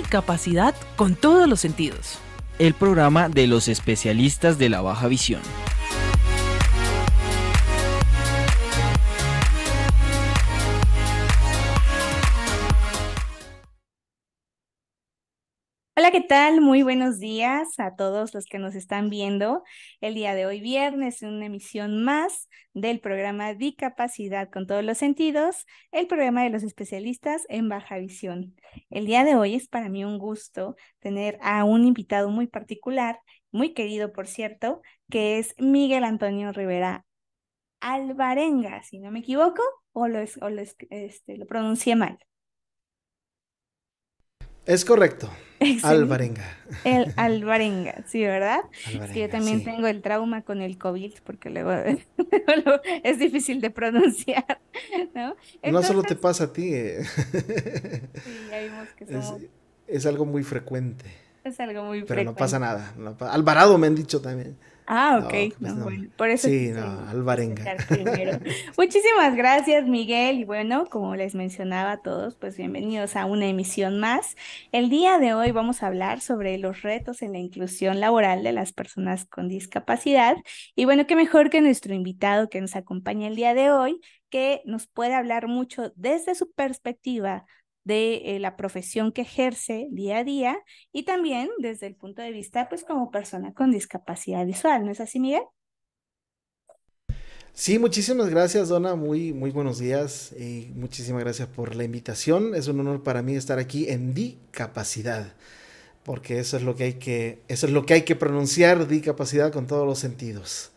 capacidad con todos los sentidos. El programa de los especialistas de la baja visión. ¿qué tal? Muy buenos días a todos los que nos están viendo. El día de hoy, viernes, una emisión más del programa DiCapacidad con todos los sentidos, el programa de los especialistas en baja visión. El día de hoy es para mí un gusto tener a un invitado muy particular, muy querido, por cierto, que es Miguel Antonio Rivera Alvarenga, si no me equivoco, o lo, es, o lo, es, este, lo pronuncié mal. Es correcto. Alvarenga. El Alvarenga, sí, ¿verdad? yo también tengo el trauma con el COVID porque luego, es difícil de pronunciar, ¿no? no solo te pasa a ti. Eh. Sí, que es, algo muy frecuente. Es algo muy frecuente. Pero no pasa nada. Alvarado me han dicho también. Ah, ok. Pues por eso sí, no, Alvarenga. Muchísimas gracias, Miguel. Y bueno, como les mencionaba a todos, pues bienvenidos a una emisión más. El día de hoy vamos a hablar sobre los retos en la inclusión laboral de las personas con discapacidad. Y bueno, qué mejor que nuestro invitado que nos acompaña el día de hoy, que nos puede hablar mucho desde su perspectiva de eh, la profesión que ejerce día a día y también desde el punto de vista, pues como persona con discapacidad visual, ¿no es así, Miguel? Sí, muchísimas gracias, Dona. Muy, muy buenos días y eh, muchísimas gracias por la invitación. Es un honor para mí estar aquí en discapacidad porque eso es lo que hay que, eso es lo que hay que pronunciar, discapacidad con todos los sentidos.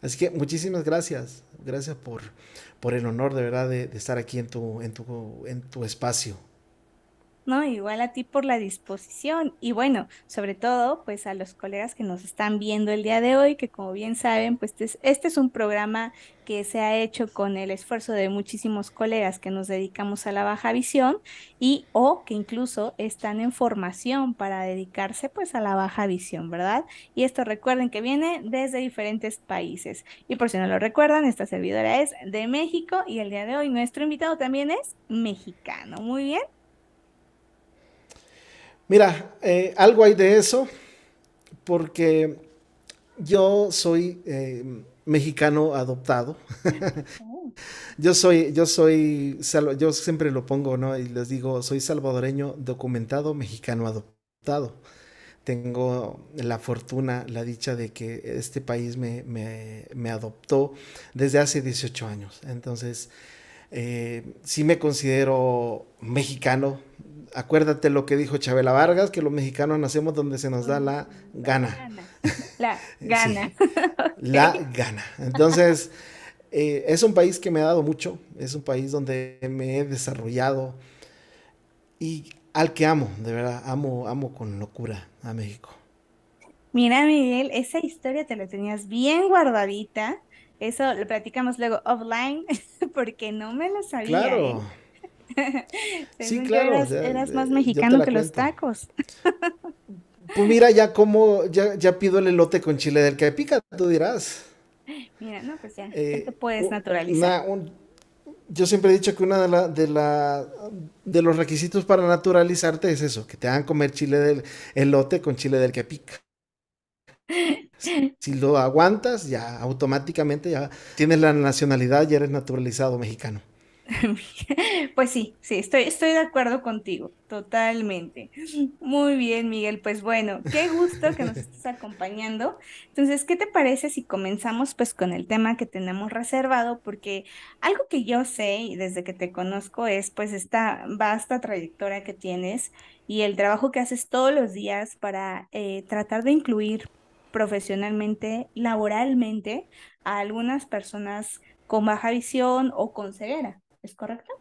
Así que muchísimas gracias. Gracias por, por el honor de verdad de, estar aquí en tu, en tu, en tu espacio. No, igual a ti por la disposición y bueno, sobre todo pues a los colegas que nos están viendo el día de hoy, que como bien saben, pues este es, este es un programa que se ha hecho con el esfuerzo de muchísimos colegas que nos dedicamos a la baja visión y o que incluso están en formación para dedicarse pues a la baja visión, ¿verdad? Y esto recuerden que viene desde diferentes países. Y por si no lo recuerdan, esta servidora es de México y el día de hoy nuestro invitado también es mexicano. Muy bien. Mira, eh, algo hay de eso, porque yo soy eh, mexicano adoptado. yo soy, yo soy, yo siempre lo pongo, ¿no? Y les digo, soy salvadoreño documentado, mexicano adoptado. Tengo la fortuna, la dicha de que este país me, adoptó desde hace 18 años. Entonces, eh, sí me considero mexicano acuérdate lo que dijo Chabela Vargas, que los mexicanos nacemos donde se nos da la gana. La gana. La gana. La gana. Entonces, eh, es un país que me ha dado mucho, es un país donde me he desarrollado y al que amo, de verdad, amo, amo con locura a México. Mira, Miguel, esa historia te la tenías bien guardadita. Eso lo platicamos luego offline porque no me lo sabía. Claro. ¿eh? sí, claro. Eras, eh, más mexicano que los tacos. pues mira, ya como, ya, pido el elote con chile del que pica, tú dirás. Mira, no, pues ya, eh, te puedes naturalizar. yo siempre he dicho que uno de, la, de, la, de los requisitos para naturalizarte es eso, que te hagan comer chile del elote con chile del que pica. Si lo aguantas, ya automáticamente ya tienes la nacionalidad y eres naturalizado mexicano. Pues sí, sí, estoy, estoy de acuerdo contigo, totalmente. Muy bien, Miguel, pues bueno, qué gusto que nos estés acompañando. Entonces, ¿qué te parece si comenzamos pues con el tema que tenemos reservado? Porque algo que yo sé y desde que te conozco es pues esta vasta trayectoria que tienes y el trabajo que haces todos los días para eh, tratar de incluir profesionalmente, laboralmente a algunas personas con baja visión o con ceguera. ¿es correcto?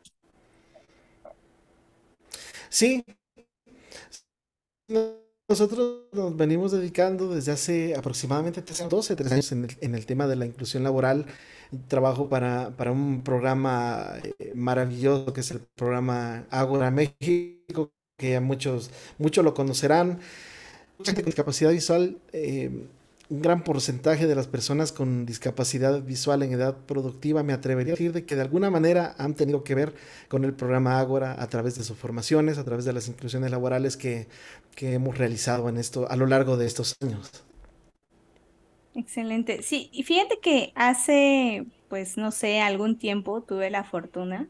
Sí. Nosotros nos venimos dedicando desde hace aproximadamente 12, 13 años en el, en el tema de la inclusión laboral. Trabajo para, para, un programa eh, maravilloso que es el programa Agora México, que ya muchos, muchos lo conocerán. Mucha gente discapacidad visual eh, un gran porcentaje de las personas con discapacidad visual en edad productiva, me atrevería a decir de que de alguna manera han tenido que ver con el programa Ágora a través de sus formaciones, a través de las inclusiones laborales que, que hemos realizado en esto, a lo largo de estos años. Excelente. Sí, y fíjate que hace, pues no sé, algún tiempo tuve la fortuna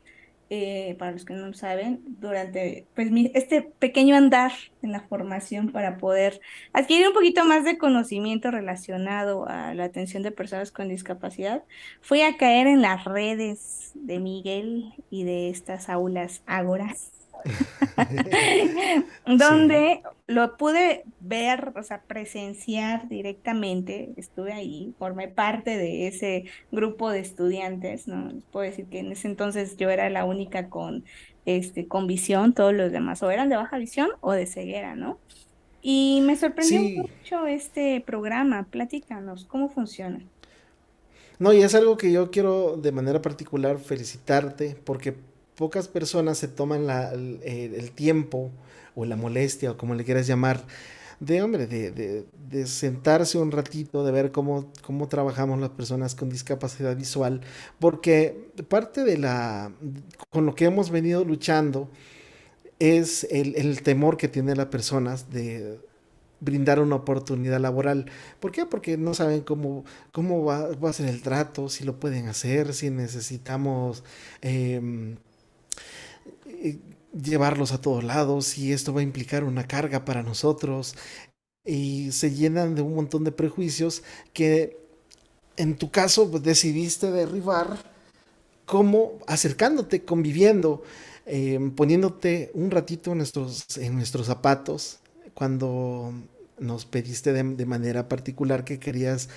eh, para los que no saben, durante pues, este pequeño andar en la formación para poder adquirir un poquito más de conocimiento relacionado a la atención de personas con discapacidad, fui a caer en las redes de Miguel y de estas aulas ágoras. donde lo pude ver, o sea, presenciar directamente, estuve ahí, formé parte de ese grupo de estudiantes, ¿no? Les puedo decir que en ese entonces yo era la única con, este, visión, todos los demás o eran de baja visión o de ceguera, ¿no? Y me sorprendió mucho este programa, platícanos, ¿cómo funciona? No, y es algo que yo quiero de manera particular felicitarte porque pocas personas se toman eh, el, tiempo o la molestia o como le quieras llamar de hombre, de, sentarse un ratito, de ver cómo, cómo trabajamos las personas con discapacidad visual, porque parte de la, con lo que hemos venido luchando es el, temor que tienen las personas de brindar una oportunidad laboral. ¿Por qué? Porque no saben cómo, cómo va, a ser el trato, si lo pueden hacer, si necesitamos... Em, eh, llevarlos a todos lados y esto va a implicar una carga para nosotros y se llenan de un montón de prejuicios que en tu caso pues, decidiste derribar como acercándote, conviviendo, em, poniéndote un ratito en nuestros, en nuestros zapatos cuando nos pediste de manera particular que querías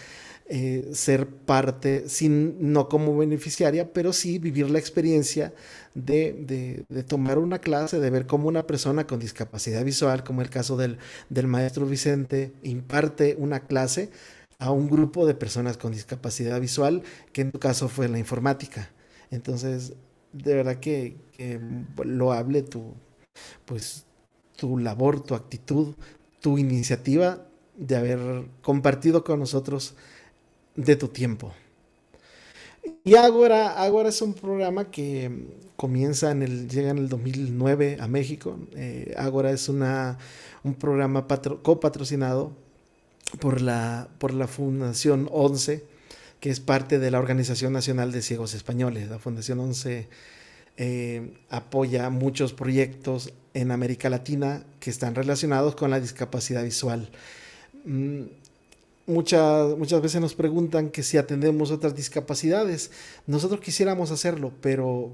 eh, ser parte, sin, no como beneficiaria, pero sí vivir la experiencia de, tomar una clase, de ver cómo una persona con discapacidad visual, como el caso del, maestro Vicente, imparte una clase a un grupo de personas con discapacidad visual, que en tu caso fue la informática. Entonces, de verdad que, lo hable tu, pues, tu labor, tu actitud, tu iniciativa de haber compartido con nosotros de tu tiempo. Y Ágora, es un programa que comienza en el, llega en el 2009 a México. Eh, Ágora es una, un programa copatrocinado por la, por la Fundación 11, que es parte de la Organización Nacional de Ciegos Españoles. La Fundación 11 eh, apoya muchos proyectos en América Latina que están relacionados con la discapacidad visual. Mm, Muchas, veces nos preguntan que si atendemos otras discapacidades. Nosotros quisiéramos hacerlo, pero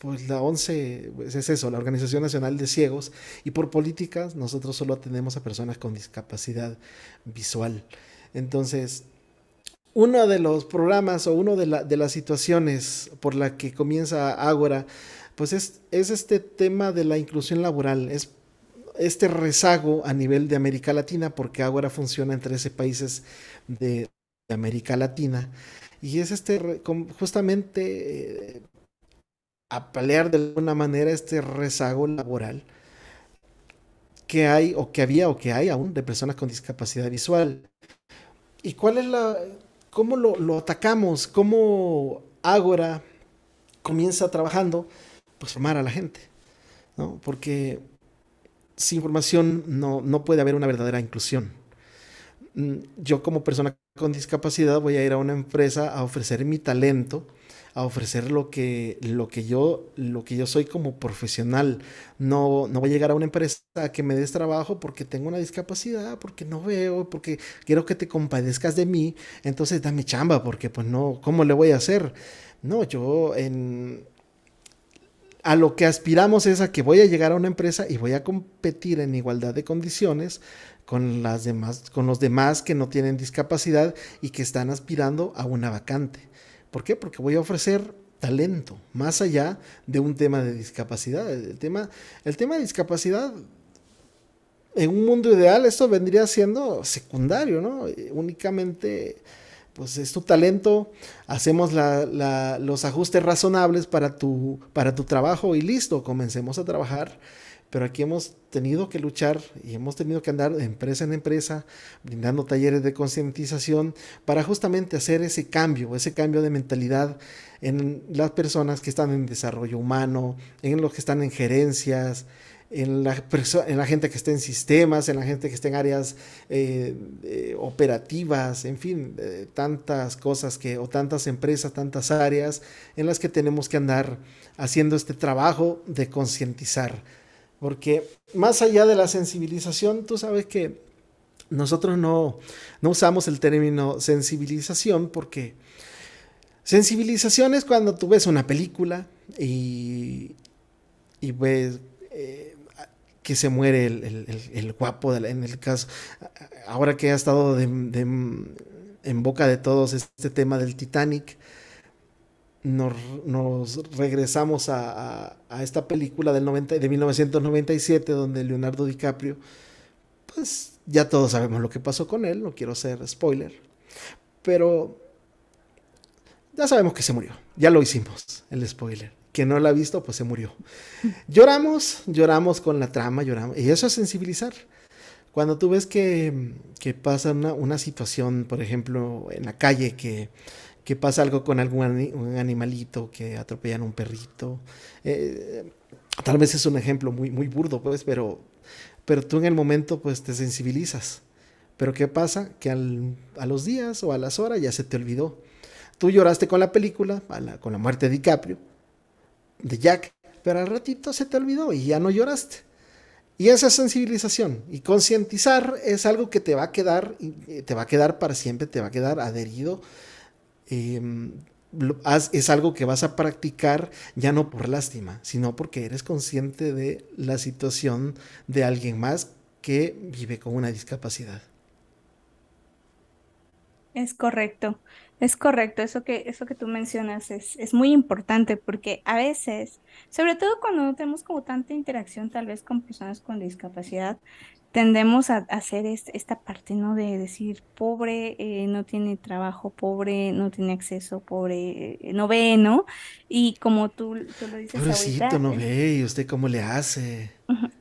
pues la ONCE es eso, la Organización Nacional de Ciegos, y por políticas nosotros solo atendemos a personas con discapacidad visual. Entonces, uno de los programas o una de, la, de, las situaciones por la que comienza Ágora, pues es, este tema de la inclusión laboral. Es este rezago a nivel de América Latina, porque Ágora funciona en 13 países de, América Latina. Y es este, justamente, eh, a apalear de alguna manera este rezago laboral que hay o que había o que hay aún de personas con discapacidad visual. ¿Y cuál es la... cómo lo, atacamos? ¿Cómo Ágora comienza trabajando? Pues formar a la gente, ¿no? Porque sin formación no, no puede haber una verdadera inclusión. Mm, yo como persona con discapacidad voy a ir a una empresa a ofrecer mi talento, a ofrecer lo que, lo que, yo, lo que yo soy como profesional. No, no voy a llegar a una empresa que me des trabajo porque tengo una discapacidad, porque no veo, porque quiero que te compadezcas de mí, entonces dame chamba, porque pues no, ¿cómo le voy a hacer? No, yo en a lo que aspiramos es a que voy a llegar a una empresa y voy a competir en igualdad de condiciones con, las demás, con los demás que no tienen discapacidad y que están aspirando a una vacante. ¿Por qué? Porque voy a ofrecer talento, más allá de un tema de discapacidad. El tema, el tema de discapacidad, en un mundo ideal, esto vendría siendo secundario, ¿no? Eh, únicamente pues es tu talento, hacemos los ajustes razonables para tu, para tu trabajo y listo, comencemos a trabajar. Pero aquí hemos tenido que luchar y hemos tenido que andar de empresa en empresa, brindando talleres de concientización para justamente hacer ese cambio, ese cambio de mentalidad en las personas que están en desarrollo humano, en los que están en gerencias, en la, en la gente que está en sistemas, en la gente que está en áreas eh, eh, operativas, en fin, eh, tantas cosas que, o tantas empresas, tantas áreas en las que tenemos que andar haciendo este trabajo de concientizar. Porque más allá de la sensibilización, tú sabes que nosotros no, usamos el término sensibilización porque sensibilización es cuando tú ves una película y, y ves, que se muere el, guapo en el caso. Ahora que ha estado en boca de todos este tema del Titanic, nos, regresamos a, esta película del 90, de 1997 donde Leonardo DiCaprio, pues ya todos sabemos lo que pasó con él, no quiero ser spoiler, pero ya sabemos que se murió, ya lo hicimos, el spoiler que no la ha visto, pues se murió. Lloramos, lloramos con la trama, lloramos. Y eso es sensibilizar. Cuando tú ves que, que pasa una, situación, por ejemplo, en la calle, que, que pasa algo con algún un animalito, que atropellan un perrito, eh, tal vez es un ejemplo muy, muy burdo, pues, pero, pero tú en el momento pues te sensibilizas. Pero ¿qué pasa? Que a los días o a las horas ya se te olvidó. Tú lloraste con la película, con la muerte de DiCaprio, de Jack, pero al ratito se te olvidó y ya no lloraste. Y esa sensibilización y concientizar es algo que te va a quedar, eh, te va a quedar para siempre, te va a quedar adherido. Em, es algo que vas a practicar ya no por lástima, sino porque eres consciente de la situación de alguien más que vive con una discapacidad. Es correcto. Es correcto, eso que, eso que tú mencionas es, muy importante porque a veces, sobre todo cuando no tenemos como tanta interacción tal vez con personas con discapacidad, tendemos a, hacer esta parte, ¿no? De decir, pobre, eh, no tiene trabajo, pobre, no tiene acceso, pobre, eh, no ve, ¿no? Y como tú, lo dices Pobrecito, no ve, ¿y usted cómo le hace?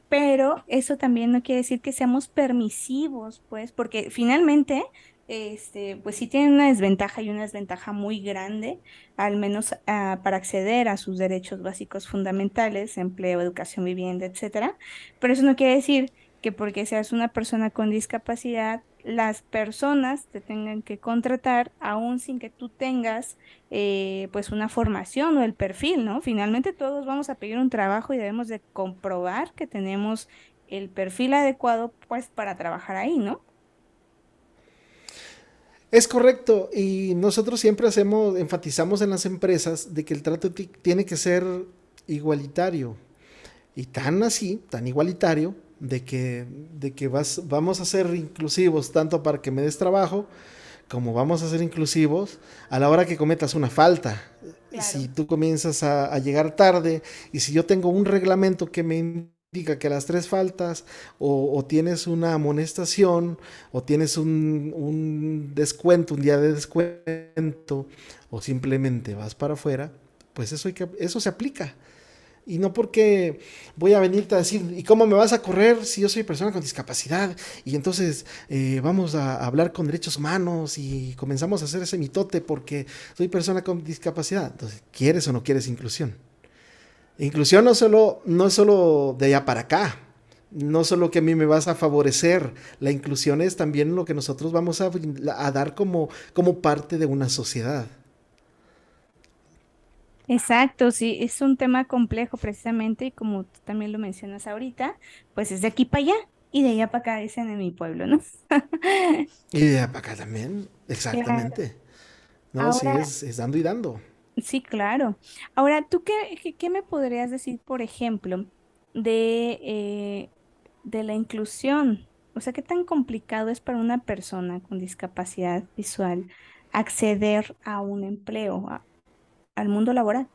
pero eso también no quiere decir que seamos permisivos, pues, porque finalmente este, pues sí tienen una desventaja y una desventaja muy grande, al menos ah, para acceder a sus derechos básicos fundamentales, empleo, educación, vivienda, etcétera. Pero eso no quiere decir que porque seas una persona con discapacidad, las personas te tengan que contratar aún sin que tú tengas eh, pues una formación o el perfil, ¿no? Finalmente todos vamos a pedir un trabajo y debemos de comprobar que tenemos el perfil adecuado pues para trabajar ahí, ¿no? Es correcto, y nosotros siempre hacemos, enfatizamos en las empresas de que el trato tiene que ser igualitario, y tan así, tan igualitario, de que, de que vas, vamos a ser inclusivos tanto para que me des trabajo, como vamos a ser inclusivos a la hora que cometas una falta. Si tú comienzas a, llegar tarde y si yo tengo un reglamento que me que las tres faltas o, tienes una amonestación o tienes un, descuento, un día de descuento o simplemente vas para afuera, pues eso, que, eso se aplica. Y no porque voy a venirte a decir, ¿y cómo me vas a correr si yo soy persona con discapacidad? Y entonces eh, vamos a hablar con derechos humanos y comenzamos a hacer ese mitote porque soy persona con discapacidad. Entonces, ¿quieres o no quieres inclusión? Inclusión no solo, no solo de allá para acá, no solo que a mí me vas a favorecer, la inclusión es también lo que nosotros vamos a, dar como, como parte de una sociedad. Exacto, sí, es un tema complejo precisamente y como tú también lo mencionas ahorita, pues es de aquí para allá y de allá para acá, dicen en mi pueblo, ¿no? y de allá para acá también, exactamente. No, sí, es dando y dando. Sí, claro. Ahora, ¿tú qué, me podrías decir, por ejemplo, de, eh, de la inclusión? O sea, ¿qué tan complicado es para una persona con discapacidad visual acceder a un empleo, al mundo laboral?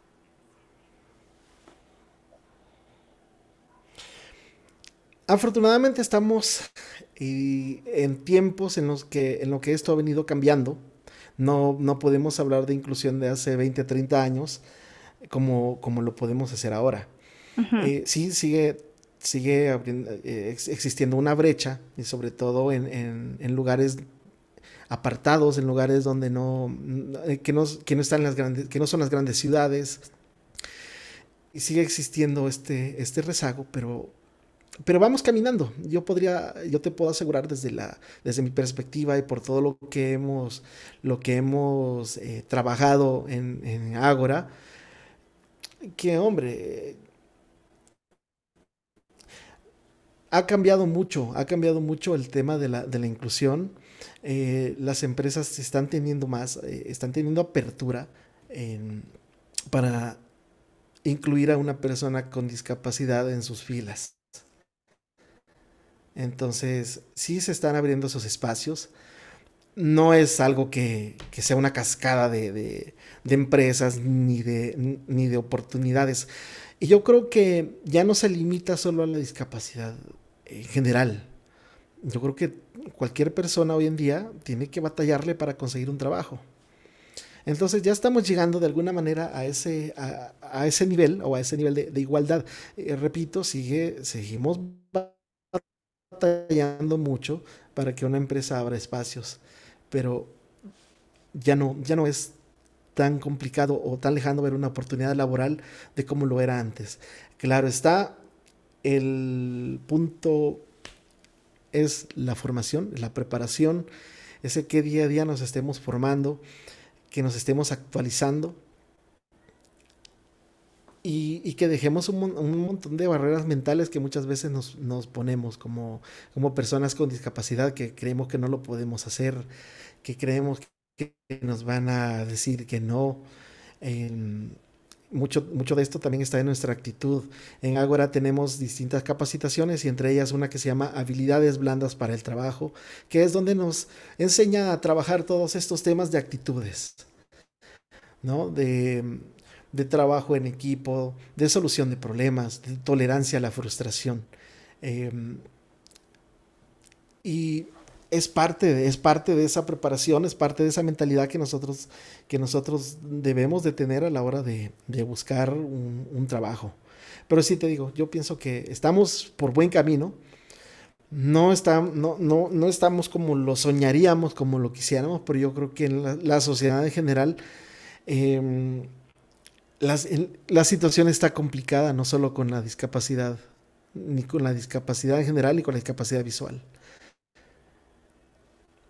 Afortunadamente estamos eh, en tiempos en los que, en lo que esto ha venido cambiando. No, no podemos hablar de inclusión de hace 20, 30 años como, como lo podemos hacer ahora. Eh, sí, sigue, sigue eh, existiendo una brecha, y sobre todo en, lugares apartados, en lugares donde no, eh, que no, que no, están las grandes, que no son las grandes ciudades. Y sigue existiendo este, este rezago, pero pero vamos caminando. Yo podría, yo te puedo asegurar desde la, desde mi perspectiva y por todo lo que hemos, lo que hemos eh, trabajado en, en Ágora, que hombre, ha cambiado mucho, ha cambiado mucho el tema de la, inclusión. Eh, las empresas están teniendo más, eh, están teniendo apertura para incluir a una persona con discapacidad en sus filas. Entonces, sí se están abriendo esos espacios. No es algo que, sea una cascada de, empresas ni de, ni de oportunidades. Y yo creo que ya no se limita solo a la discapacidad en general. Yo creo que cualquier persona hoy en día tiene que batallarle para conseguir un trabajo. Entonces ya estamos llegando de alguna manera a ese, a, ese nivel o a ese nivel de, igualdad. Eh, repito, sigue, seguimos batallando mucho para que una empresa abra espacios, pero ya no, ya no es tan complicado o tan lejano ver una oportunidad laboral de como lo era antes. Claro está, el punto es la formación, la preparación, ese que día a día nos estemos formando, que nos estemos actualizando y, que dejemos un, montón de barreras mentales que muchas veces nos, ponemos como, personas con discapacidad que creemos que no lo podemos hacer, que creemos que nos van a decir que no. mucho, mucho de esto también está en nuestra actitud. En Agora tenemos distintas capacitaciones y entre ellas una que se llama Habilidades Blandas para el Trabajo, que es donde nos enseña a trabajar todos estos temas de actitudes. ¿no? De, de trabajo en equipo, de solución de problemas, de tolerancia a la frustración. Em, y es parte, de, es parte de esa preparación, es parte de esa mentalidad que nosotros, que nosotros debemos de tener a la hora de, buscar un, trabajo. Pero sí te digo, yo pienso que estamos por buen camino. No, está, no, no, no estamos como lo soñaríamos, como lo quisiéramos, pero yo creo que en la, sociedad en general em, la situación está complicada, no solo con la discapacidad, ni con la discapacidad en general, y con la discapacidad visual.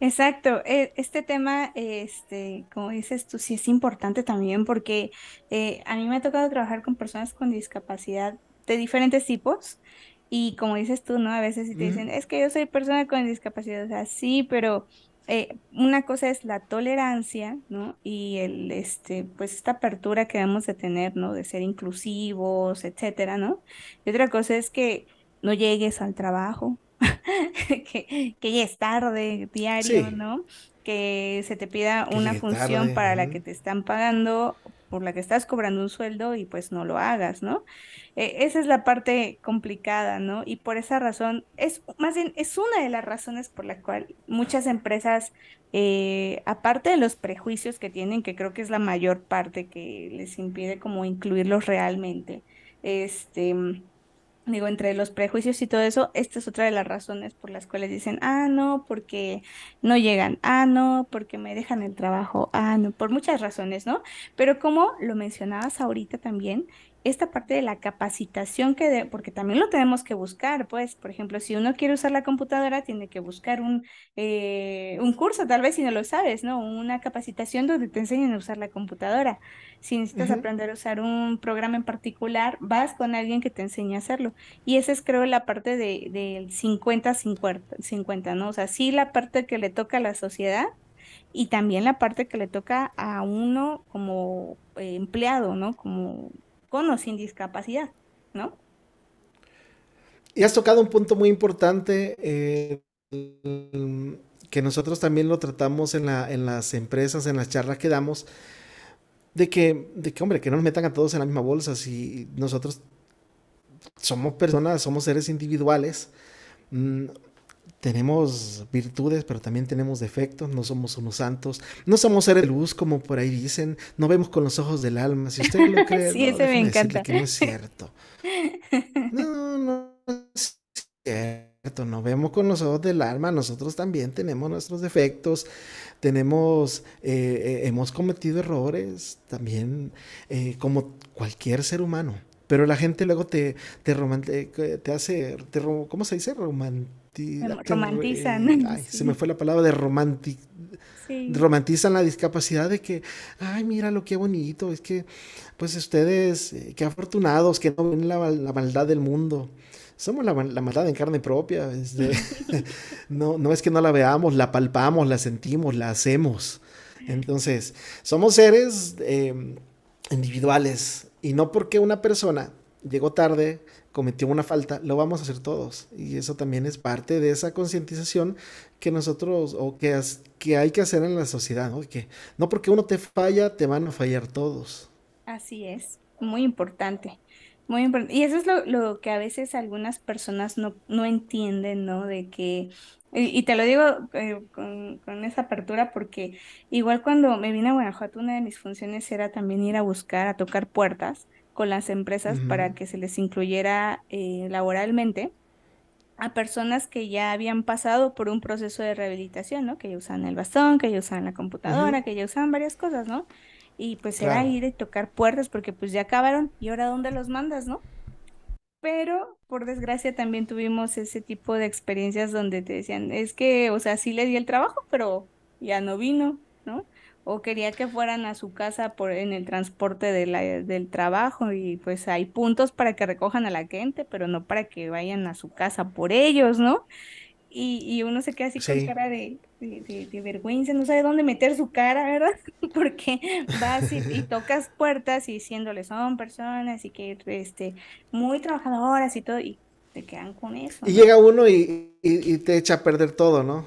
Exacto, e, este tema, este, como dices tú, sí es importante también porque eh, a mí me ha tocado trabajar con personas con discapacidad de diferentes tipos y como dices tú, ¿no? A veces si te dicen, es que yo soy persona con discapacidad, o sea, sí, pero eh, una cosa es la tolerancia, ¿no? Y el, este, pues esta apertura que debemos de tener, ¿no? De ser inclusivos, etcétera, ¿no? Y otra cosa es que no llegues al trabajo, que, que, ya es tarde, diario, ¿no? Que se te pida una función para la que te están pagando por la que estás cobrando un sueldo y pues no lo hagas, ¿no? Eh, esa es la parte complicada, ¿no? Y por esa razón, es más bien, es una de las razones por la cual muchas empresas, eh, aparte de los prejuicios que tienen, que creo que es la mayor parte que les impide como incluirlos realmente, este digo, entre los prejuicios y todo eso, esta es otra de las razones por las cuales dicen, ah, no, porque no llegan, ah, no, porque me dejan el trabajo, ah, no, por muchas razones, ¿no? Pero como lo mencionabas ahorita también, esta parte de la capacitación que, porque también lo tenemos que buscar, pues, por ejemplo, si uno quiere usar la computadora, tiene que buscar un, eh, un curso, tal vez si no lo sabes, ¿no? Una capacitación donde te enseñen a usar la computadora. Si necesitas aprender a usar un programa en particular, vas con alguien que te enseñe a hacerlo. Y esa es, creo, la parte del de 50-50, ¿no? O sea, sí la parte que le toca a la sociedad, y también la parte que le toca a uno como eh, empleado, ¿no? Como con o sin discapacidad, ¿no? Y has tocado un punto muy importante eh, que nosotros también lo tratamos en, en las empresas, en las charlas que damos, de que, de que, hombre, que no nos metan a todos en la misma bolsa. Si nosotros somos personas, somos seres individuales, mm, tenemos virtudes, pero también tenemos defectos, no somos unos santos, no somos seres de luz, como por ahí dicen, no vemos con los ojos del alma, si usted lo cree, sí, no, me encanta. Que es cierto. No, no es cierto, no vemos con los ojos del alma, nosotros también tenemos nuestros defectos, tenemos, eh, eh, hemos cometido errores también, eh, como cualquier ser humano. Pero la gente luego te, te, hace, ¿cómo se dice? Romante, romantizan. Se me fue la palabra de romantic romantizan la discapacidad de que, ay, mira lo que bonito, es que, pues ustedes, eh, qué afortunados que no ven la, maldad del mundo. Somos la, maldad en carne propia. Este, no, no es que no la veamos, la palpamos, la sentimos, la hacemos. Entonces, somos seres em, individuales y no porque una persona llegó tarde, cometió una falta, lo vamos a hacer todos. Y eso también es parte de esa concientización que nosotros o que, hay que hacer en la sociedad, ¿no? Que no porque uno te falla, te van a fallar todos. Así es, muy importante. Muy importante. Y eso es lo, que a veces algunas personas no, entienden, ¿no? De que y, te lo digo eh, con, con, esa apertura porque igual cuando me vine a Guanajuato, una de mis funciones era también ir a buscar, a tocar puertas con las empresas para que se les incluyera eh, laboralmente a personas que ya habían pasado por un proceso de rehabilitación, ¿no? Que ya usaban el bastón, que ya usaban la computadora, que ya usaban varias cosas, ¿no? Y pues era ir y tocar puertas porque pues ya acabaron y ahora dónde los mandas, ¿no? Pero por desgracia también tuvimos ese tipo de experiencias donde te decían, es que, o sea, sí le di el trabajo, pero ya no vino, o quería que fueran a su casa por, en el transporte del trabajo y pues hay puntos para que recojan a la gente, pero no para que vayan a su casa por ellos, ¿no? Y, uno se queda así con cara de, vergüenza, no sabe dónde meter su cara, ¿verdad? Porque vas y, tocas puertas y diciéndole son personas y que este, muy trabajadoras y todo, y te quedan con eso. Y llega uno y, te echa a perder todo, ¿no?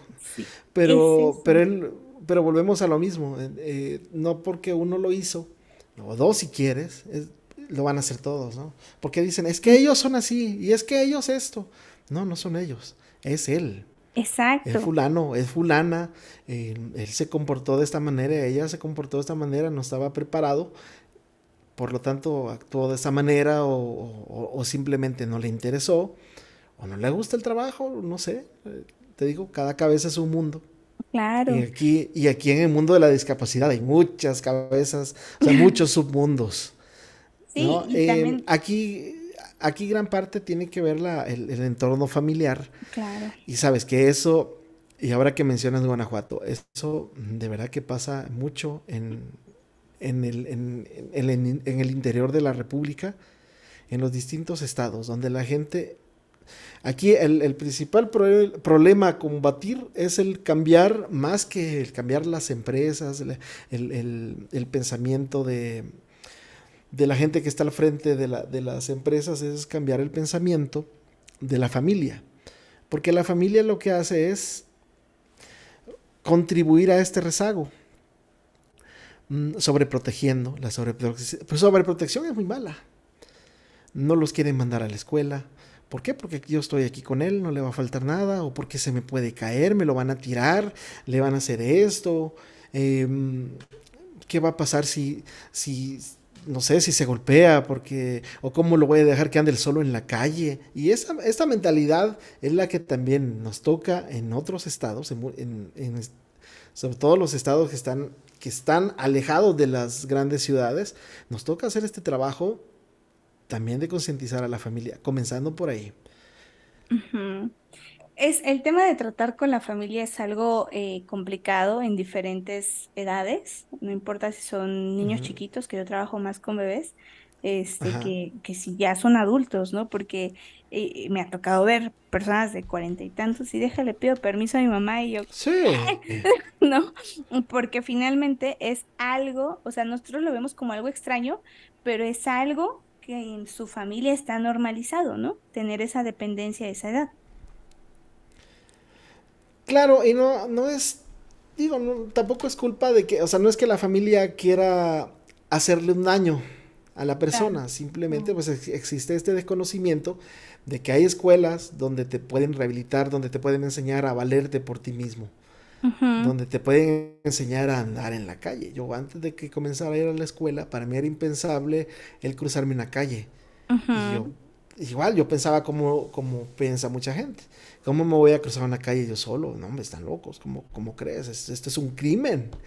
Pero, pero él pero volvemos a lo mismo. Eh, no porque uno lo hizo, o dos si quieres, lo van a hacer todos, ¿no? Porque dicen, es que ellos son así, y es que ellos esto. No, no son ellos, es él. Exacto. Es fulano, es fulana, eh, él se comportó de esta manera, ella se comportó de esta manera, no estaba preparado, por lo tanto actuó de esa manera o simplemente no le interesó, o no le gusta el trabajo, no sé. Eh, te digo, cada cabeza es un mundo. Claro. Y aquí, y aquí en el mundo de la discapacidad hay muchas cabezas, hay muchos submundos. Sí, em, Aquí aquí gran parte tiene que ver la, el, entorno familiar. Claro. Y sabes que eso, y ahora que mencionas Guanajuato, eso de verdad que pasa mucho en, en, el, en, en el, interior de la República, en los distintos estados, donde la gente Aquí el, principal problema a combatir es el cambiar, más que el cambiar las empresas, el, pensamiento de, la gente que está al frente de, las empresas, es cambiar el pensamiento de la familia. Porque la familia lo que hace es contribuir a este rezago mm, sobreprotegiendo. La pues, sobreprotección es muy mala. No los quieren mandar a la escuela, ¿Por qué? Porque yo estoy aquí con él, no le va a faltar nada, o porque se me puede caer, me lo van a tirar, le van a hacer esto. Em, ¿Qué va a pasar si, si, no sé, si se golpea? Porque, o cómo lo voy a dejar que ande el solo en la calle. Y esa, esta mentalidad es la que también nos toca en otros estados, en, sobre todo los estados que están, que están alejados de las grandes ciudades. Nos toca hacer este trabajo también de concientizar a la familia, comenzando por ahí. Es, el tema de tratar con la familia es algo eh, complicado en diferentes edades, no importa si son niños chiquitos, que yo trabajo más con bebés, este, que, si ya son adultos, ¿no? Porque eh, me ha tocado ver personas de cuarenta y tantos y déjale, pido permiso a mi mamá y yo... Sí. no, porque finalmente es algo, o sea, nosotros lo vemos como algo extraño, pero es algo que en su familia está normalizado, ¿no? Tener esa dependencia a esa edad. Claro, y no, no es, digo, tampoco es culpa de que, o sea, no es que la familia quiera hacerle un daño a la persona, simplemente pues existe este desconocimiento de que hay escuelas donde te pueden rehabilitar, donde te pueden enseñar a valerte por ti mismo donde te pueden enseñar a andar en la calle. Yo antes de que comenzara a ir a la escuela, para mí era impensable el cruzarme una calle. yo, igual, yo pensaba como, como piensa mucha gente. ¿Cómo me voy a cruzar una calle yo solo? No, hombre, están locos. ¿Cómo, cómo crees? Esto, es un crimen.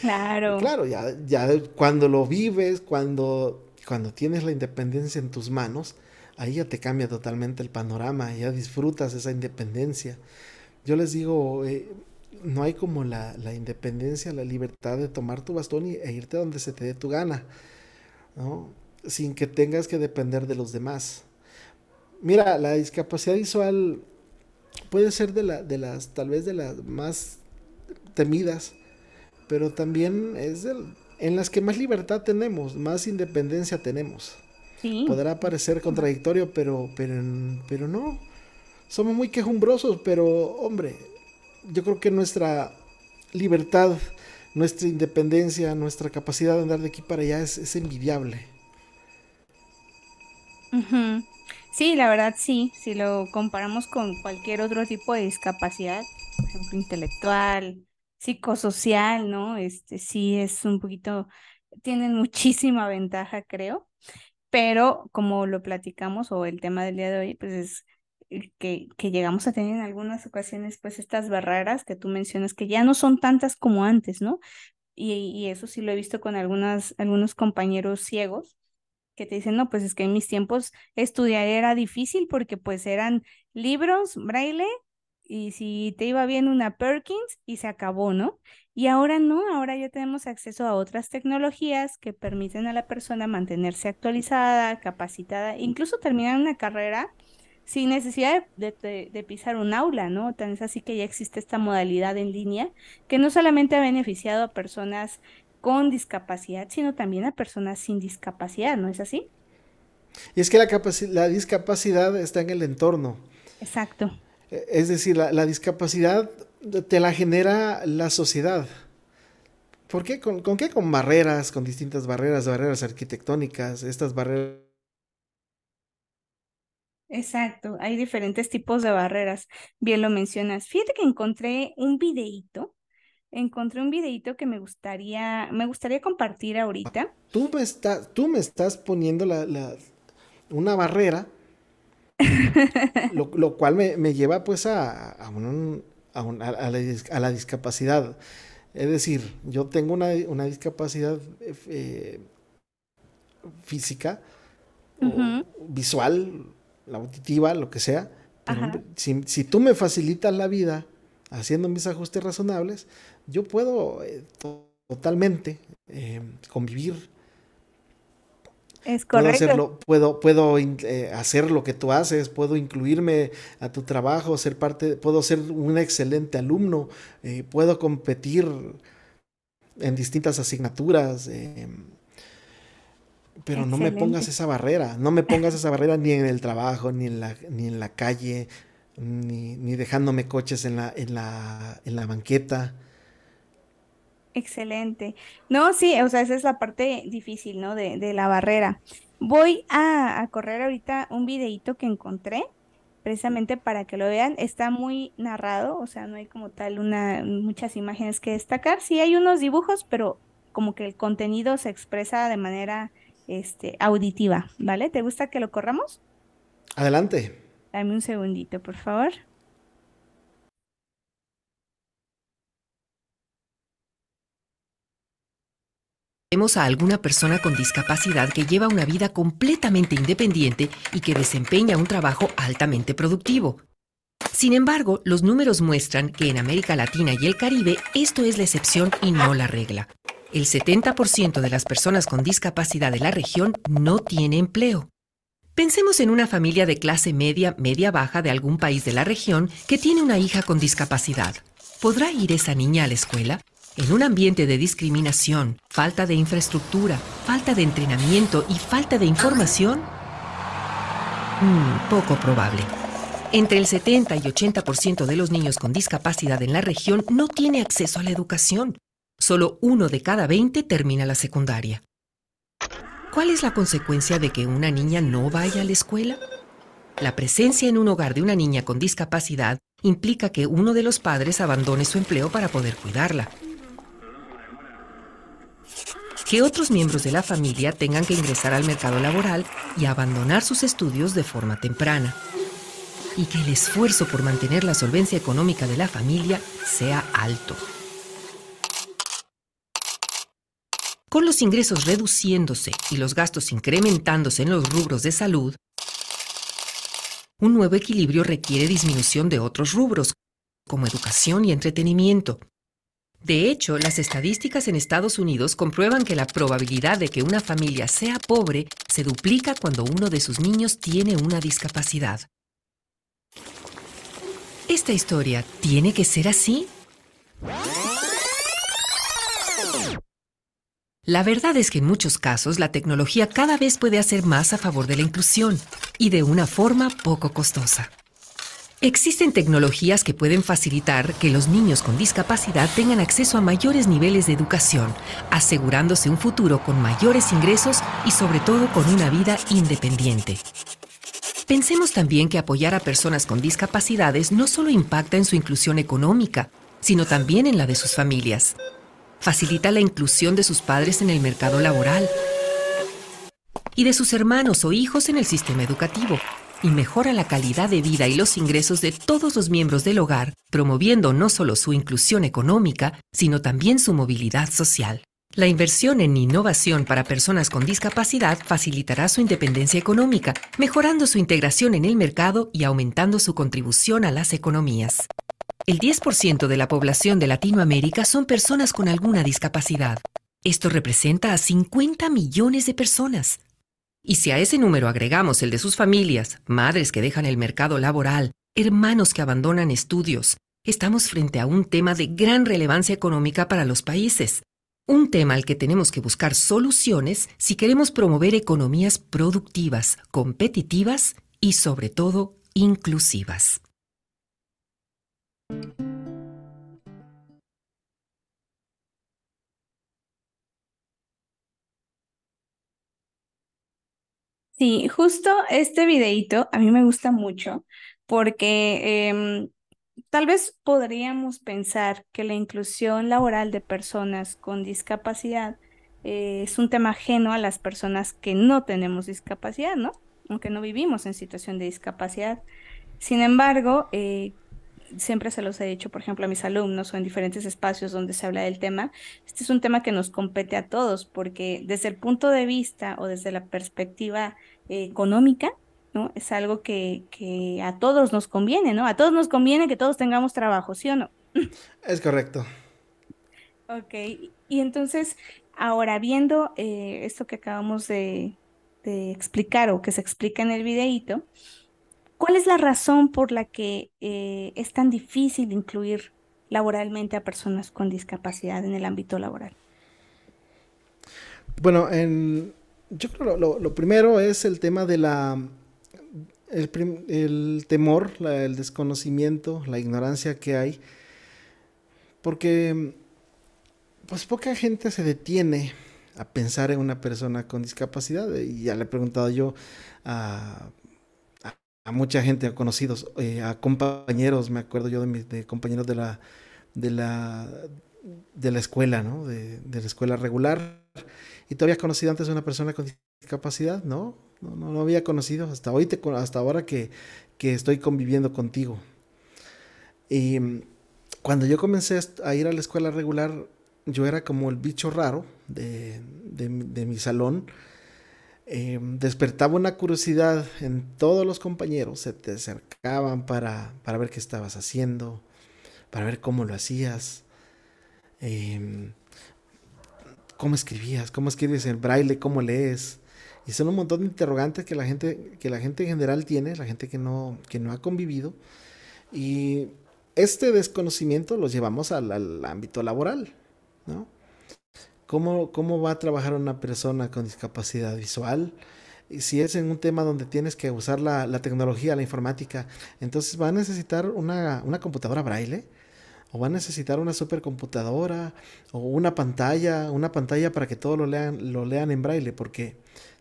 Claro. claro, ya, ya cuando lo vives, cuando, cuando tienes la independencia en tus manos, ahí ya te cambia totalmente el panorama, ya disfrutas esa independencia yo les digo, eh, no hay como la, independencia, la libertad de tomar tu bastón y, e irte donde se te dé tu gana, ¿no? sin que tengas que depender de los demás. Mira, la discapacidad visual puede ser de, la, de las, tal vez de las más temidas, pero también es en las que más libertad tenemos, más independencia tenemos. Sí. Podrá parecer contradictorio, pero, pero, pero no somos muy quejumbrosos, pero hombre, yo creo que nuestra libertad, nuestra independencia, nuestra capacidad de andar de aquí para allá es, envidiable. Sí, la verdad sí, si lo comparamos con cualquier otro tipo de discapacidad, por ejemplo, intelectual, psicosocial, ¿no? Este sí es un poquito, tienen muchísima ventaja, creo, pero como lo platicamos o el tema del día de hoy, pues es que, llegamos a tener en algunas ocasiones, pues estas barreras que tú mencionas, que ya no son tantas como antes, ¿no? Y, eso sí lo he visto con algunas, algunos compañeros ciegos que te dicen, no, pues es que en mis tiempos estudiar era difícil porque pues eran libros, braille, y si te iba bien una Perkins y se acabó, ¿no? Y ahora no, ahora ya tenemos acceso a otras tecnologías que permiten a la persona mantenerse actualizada, capacitada, incluso terminar una carrera sin necesidad de, pisar un aula, ¿no? Tan es así que ya existe esta modalidad en línea que no solamente ha beneficiado a personas con discapacidad, sino también a personas sin discapacidad, ¿no es así? Y es que la, discapacidad está en el entorno. Exacto. Es decir, la, discapacidad te la genera la sociedad. ¿Por qué? ¿Con, ¿Con qué? Con barreras, con distintas barreras, barreras arquitectónicas, estas barreras Exacto, hay diferentes tipos de barreras, bien lo mencionas. Fíjate que encontré un videíto, encontré un videíto que me gustaría, me gustaría compartir ahorita. Tú me estás, tú me estás poniendo una barrera, lo, cual me, lleva pues a, a, la, discapacidad. Es decir, yo tengo una, discapacidad eh, física, visual, la auditiva, lo que sea. Pero pues, si, tú me facilitas la vida haciendo mis ajustes razonables, yo puedo eh, totalmente eh, convivir. Es correcto. Puedo, hacerlo, puedo, puedo eh, hacer lo que tú haces, puedo incluirme a tu trabajo, ser parte, puedo ser un excelente alumno, puedo competir en distintas asignaturas. Pero no me pongas esa barrera, no me pongas esa barrera ni en el trabajo, ni en la, ni en la calle, ni, ni dejándome coches en la, en la, en la banqueta. Excelente. No, sí, o sea, esa es la parte difícil, ¿no? De, de la barrera. Voy a, a, correr ahorita un videito que encontré, precisamente para que lo vean. Está muy narrado, o sea, no hay como tal una, muchas imágenes que destacar. Sí hay unos dibujos, pero como que el contenido se expresa de manera este, auditiva, ¿vale? ¿Te gusta que lo corramos? Adelante. Dame un segundito, por favor. Vemos a alguna persona con discapacidad que lleva una vida completamente independiente y que desempeña un trabajo altamente productivo. Sin embargo, los números muestran que en América Latina y el Caribe esto es la excepción y no la regla el 70% de las personas con discapacidad de la región no tiene empleo. Pensemos en una familia de clase media, media baja de algún país de la región que tiene una hija con discapacidad. ¿Podrá ir esa niña a la escuela? En un ambiente de discriminación, falta de infraestructura, falta de entrenamiento y falta de información? Mm, poco probable. Entre el 70 y 80% de los niños con discapacidad en la región no tiene acceso a la educación solo uno de cada 20 termina la secundaria. ¿Cuál es la consecuencia de que una niña no vaya a la escuela? La presencia en un hogar de una niña con discapacidad implica que uno de los padres abandone su empleo para poder cuidarla. Que otros miembros de la familia tengan que ingresar al mercado laboral y abandonar sus estudios de forma temprana. Y que el esfuerzo por mantener la solvencia económica de la familia sea alto. Con los ingresos reduciéndose y los gastos incrementándose en los rubros de salud, un nuevo equilibrio requiere disminución de otros rubros, como educación y entretenimiento. De hecho, las estadísticas en Estados Unidos comprueban que la probabilidad de que una familia sea pobre se duplica cuando uno de sus niños tiene una discapacidad. ¿Esta historia tiene que ser así? La verdad es que en muchos casos la tecnología cada vez puede hacer más a favor de la inclusión y de una forma poco costosa. Existen tecnologías que pueden facilitar que los niños con discapacidad tengan acceso a mayores niveles de educación, asegurándose un futuro con mayores ingresos y sobre todo con una vida independiente. Pensemos también que apoyar a personas con discapacidades no solo impacta en su inclusión económica, sino también en la de sus familias facilita la inclusión de sus padres en el mercado laboral y de sus hermanos o hijos en el sistema educativo y mejora la calidad de vida y los ingresos de todos los miembros del hogar, promoviendo no solo su inclusión económica, sino también su movilidad social. La inversión en innovación para personas con discapacidad facilitará su independencia económica, mejorando su integración en el mercado y aumentando su contribución a las economías. El 10% de la población de Latinoamérica son personas con alguna discapacidad. Esto representa a 50 millones de personas. Y si a ese número agregamos el de sus familias, madres que dejan el mercado laboral, hermanos que abandonan estudios, estamos frente a un tema de gran relevancia económica para los países. Un tema al que tenemos que buscar soluciones si queremos promover economías productivas, competitivas y sobre todo inclusivas. Sí, justo este videito a mí me gusta mucho porque em, tal vez podríamos pensar que la inclusión laboral de personas con discapacidad eh, es un tema ajeno a las personas que no tenemos discapacidad, ¿no? Aunque no vivimos en situación de discapacidad. Sin embargo, eh, siempre se los he dicho, por ejemplo, a mis alumnos o en diferentes espacios donde se habla del tema, este es un tema que nos compete a todos, porque desde el punto de vista o desde la perspectiva eh, económica, ¿no? Es algo que, que, a todos nos conviene, ¿no? A todos nos conviene que todos tengamos trabajo, ¿sí o no? Es correcto. Ok, y entonces, ahora viendo eh, esto que acabamos de, de explicar o que se explica en el videíto, ¿Cuál es la razón por la que eh, es tan difícil incluir laboralmente a personas con discapacidad en el ámbito laboral? Bueno, yo creo que lo, primero es el tema del temor, el desconocimiento, la ignorancia que hay, porque pues poca gente se detiene a pensar en una persona con discapacidad. Y ya le he preguntado yo a a mucha gente, a conocidos, eh, a compañeros, me acuerdo yo de, mis, compañeros de la, de la, de la escuela, ¿no? De, la escuela regular. Y tú habías conocido antes a una persona con discapacidad, ¿no? No, no, había conocido hasta hoy, hasta ahora que, estoy conviviendo contigo. Y mm, cuando yo comencé a ir a la escuela regular, yo era como el bicho raro de mi salón Em, despertaba una curiosidad en todos los compañeros, se te acercaban para, ver qué estabas haciendo, para ver cómo lo hacías, em, cómo escribías, cómo escribes el braille, cómo lees. Y son un montón de interrogantes que la gente, que la gente en general tiene, la gente que no, no ha convivido. Y este desconocimiento lo llevamos al, al ámbito laboral, ¿no? ¿Cómo, va a trabajar una persona con discapacidad visual? si es en un tema donde tienes que usar la, tecnología, la informática, entonces va a necesitar una, computadora braille o va a necesitar una supercomputadora o una pantalla, una pantalla para que todo lo lean, lo lean en braille, porque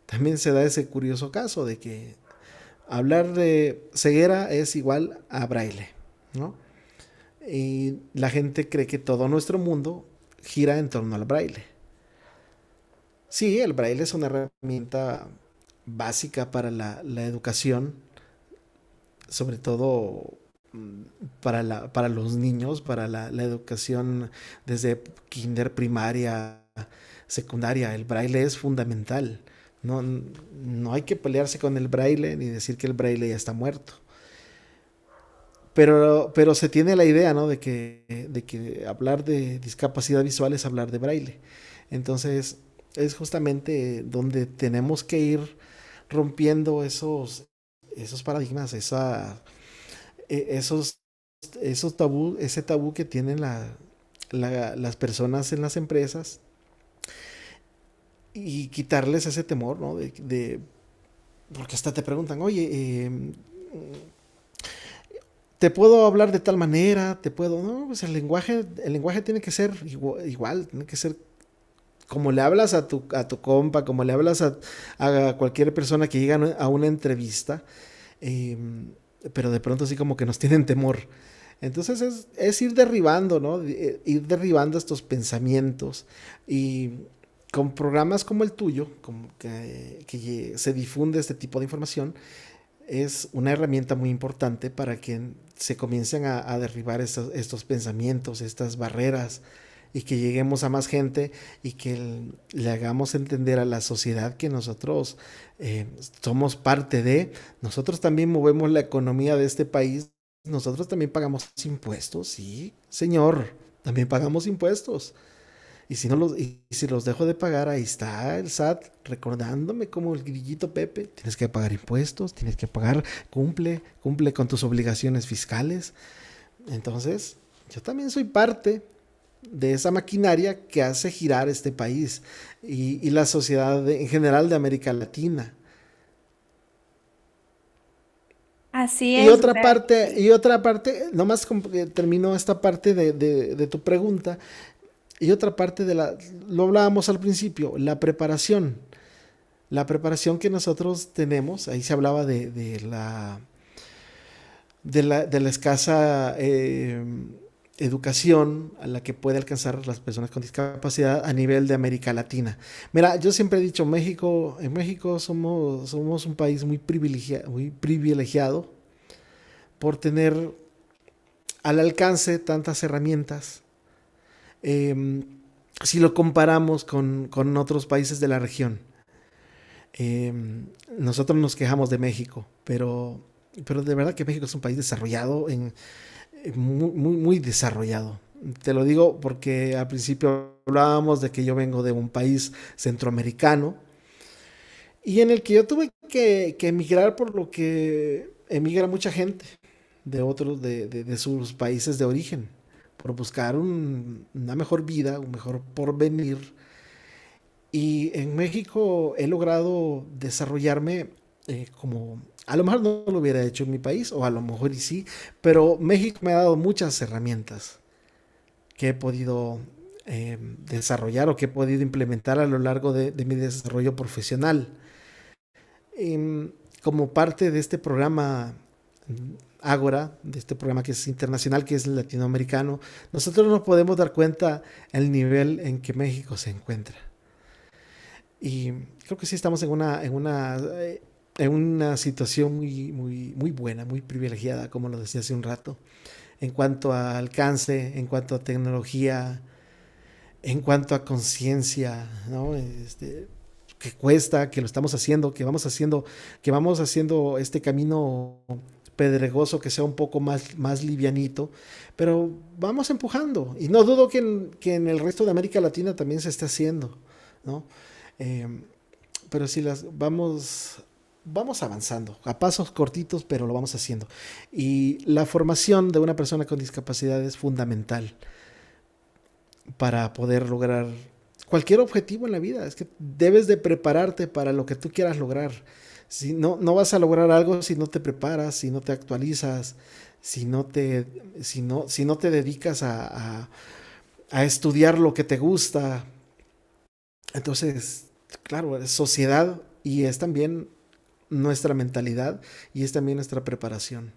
también se da ese curioso caso de que hablar de ceguera es igual a braille, ¿no? Y la gente cree que todo nuestro mundo gira en torno al braille Sí, el braille es una herramienta básica para la, educación, sobre todo mm, para, los niños, para la, educación desde kinder, primaria, secundaria. El braille es fundamental. No, hay que pelearse con el braille ni decir que el braille ya está muerto. Pero, pero se tiene la idea, De que, de que hablar de discapacidad visual es hablar de braille. Entonces, es justamente donde tenemos que ir rompiendo esos, esos paradigmas, esa, e, esos, esos tabú, ese tabú que tienen la, las personas en las empresas y quitarles ese temor, ¿no? De, porque hasta te preguntan, oye, em, te puedo hablar de tal manera, te puedo, no, pues el lenguaje, el lenguaje tiene que ser igual tiene que ser como le hablas a tu, compa, como le hablas a, cualquier persona que llega a una entrevista, em, pero de pronto así como que nos tienen temor. Entonces es, ir derribando, ¿no? Eh, ir derribando estos pensamientos y con programas como el tuyo, como que, se difunde este tipo de información, es una herramienta muy importante para que se comiencen a, derribar estos pensamientos, estas barreras, y que lleguemos a más gente y que le hagamos entender a la sociedad que nosotros eh, somos parte de, nosotros también movemos la economía de este país, nosotros también pagamos impuestos, sí, señor, también pagamos impuestos. Y si, no los, y si los dejo de pagar, ahí está el SAT recordándome como el grillito Pepe. Tienes que pagar impuestos, tienes que pagar, cumple, cumple con tus obligaciones fiscales. Entonces, yo también soy parte de esa maquinaria que hace girar este país y, la sociedad en general de América Latina. Así es. Y otra parte, y otra parte, nomás termino esta parte de, tu pregunta, y otra parte de la, lo hablábamos al principio, la preparación. La preparación que nosotros tenemos, ahí se hablaba de, la, de, la, de la escasa... Eh, educación a la que puede alcanzar las personas con discapacidad a nivel de América Latina. Mira, yo siempre he dicho, México, en México somos, somos un país muy privilegiado, privilegiado por tener al alcance tantas herramientas. Em, si lo comparamos con, otros países de la región, em, nosotros nos quejamos de México, pero, pero de verdad que México es un país desarrollado en, eh, muy, desarrollado. Te lo digo porque al principio hablábamos de que yo vengo de un país centroamericano y en el que yo tuve que, emigrar por lo que emigra mucha gente de otros, de, sus países de origen, por buscar una mejor vida, un mejor porvenir. Y en México he logrado desarrollarme eh, como a lo mejor no lo hubiera hecho en mi país, o a lo mejor y sí, pero México me ha dado muchas herramientas que he podido em, desarrollar o que he podido implementar a lo largo de, mi desarrollo profesional. Em, como parte de este programa mm, Ágora, de este programa que es internacional, que es latinoamericano, nosotros nos podemos dar cuenta el nivel en que México se encuentra. Y creo que sí estamos en una eh, en una situación muy, muy, buena, muy privilegiada, como lo decía hace un rato, en cuanto a alcance, en cuanto a tecnología, en cuanto a conciencia, ¿no? Este, que cuesta, que lo estamos haciendo, que vamos haciendo, que vamos haciendo este camino pedregoso que sea un poco más, más livianito, pero vamos empujando. Y no dudo que en, el resto de América Latina también se esté haciendo, ¿no? Eh, pero si las vamos vamos avanzando a pasos cortitos, pero lo vamos haciendo. Y la formación de una persona con discapacidad es fundamental para poder lograr cualquier objetivo en la vida. Es que debes de prepararte para lo que tú quieras lograr. Si no, no vas a lograr algo si no te preparas, si no te actualizas, si no te, si no, si no te dedicas a estudiar lo que te gusta. Entonces, claro, es sociedad y es también nuestra mentalidad y es también nuestra preparación.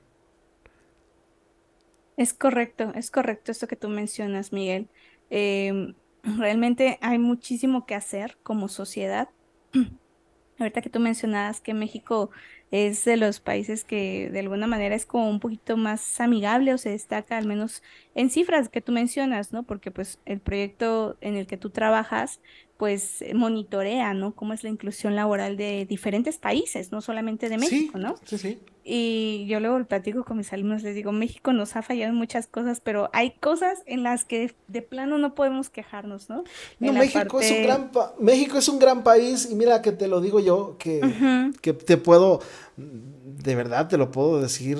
Es correcto, es correcto esto que tú mencionas, Miguel. Em, realmente hay muchísimo que hacer como sociedad. Ahorita que tú mencionabas que México es de los países que de alguna manera es como un poquito más amigable o se destaca al menos en cifras que tú mencionas, ¿no? Porque pues el proyecto en el que tú trabajas pues eh, monitorea, ¿no? Cómo es la inclusión laboral de diferentes países, no solamente de México, ¿no? Sí, sí. Y yo luego platico con mis alumnos, les digo, México nos ha fallado en muchas cosas, pero hay cosas en las que de plano no podemos quejarnos, ¿no? no México, es un gran México es un gran país y mira que te lo digo yo, que, que te puedo, de verdad te lo puedo decir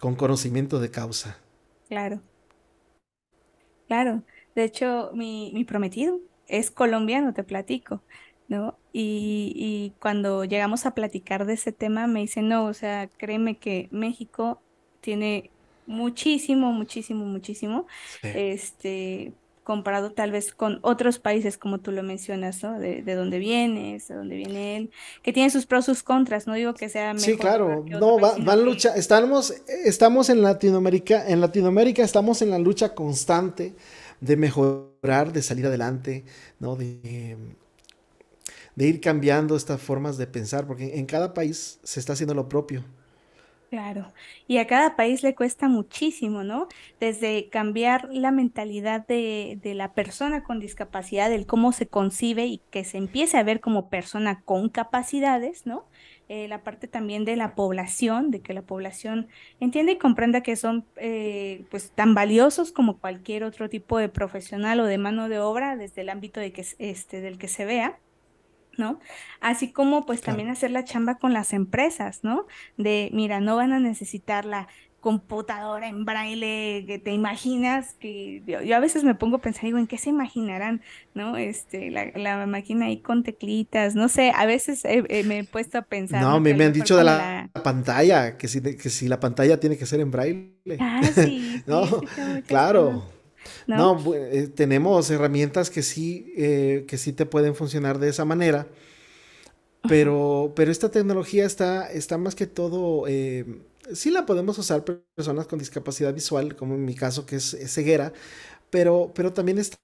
con conocimiento de causa. Claro. Claro. De hecho, mi, mi prometido es colombiano, te platico, ¿no? Y, cuando llegamos a platicar de ese tema, me dice, no, o sea, créeme que México tiene muchísimo, muchísimo, muchísimo, este, comparado tal vez con otros países, como tú lo mencionas, ¿no? De, de dónde vienes, de dónde viene él, que tiene sus pros, sus contras, no digo que sea mejor. Sí, claro, no, van lucha, estamos, estamos en Latinoamérica, en Latinoamérica estamos en la lucha constante de mejorar, de salir adelante, ¿no? De de ir cambiando estas formas de pensar, porque en cada país se está haciendo lo propio. Claro, y a cada país le cuesta muchísimo, ¿no? Desde cambiar la mentalidad de, de, la persona con discapacidad, del cómo se concibe y que se empiece a ver como persona con capacidades, ¿no? Eh, la parte también de la población, de que la población entienda y comprenda que son eh, pues tan valiosos como cualquier otro tipo de profesional o de mano de obra desde el ámbito de que, este, del que se vea ¿no? Así como pues también hacer la chamba con las empresas, ¿no? De, mira, no van a necesitar la computadora en braille que te imaginas, que yo, a veces me pongo a pensar, digo, ¿en qué se imaginarán? ¿No? Este, la, máquina ahí con teclitas, no sé, a veces eh, eh, me he puesto a pensar. No, me, han dicho de la, pantalla, que si, que si la pantalla tiene que ser en braille. Ah, sí, ¿No? claro. ¿no? Eh, tenemos herramientas que sí, eh, que sí te pueden funcionar de esa manera, pero, esta tecnología está, más que todo, eh, sí la podemos usar personas con discapacidad visual, como en mi caso que es, ceguera, pero, también esta,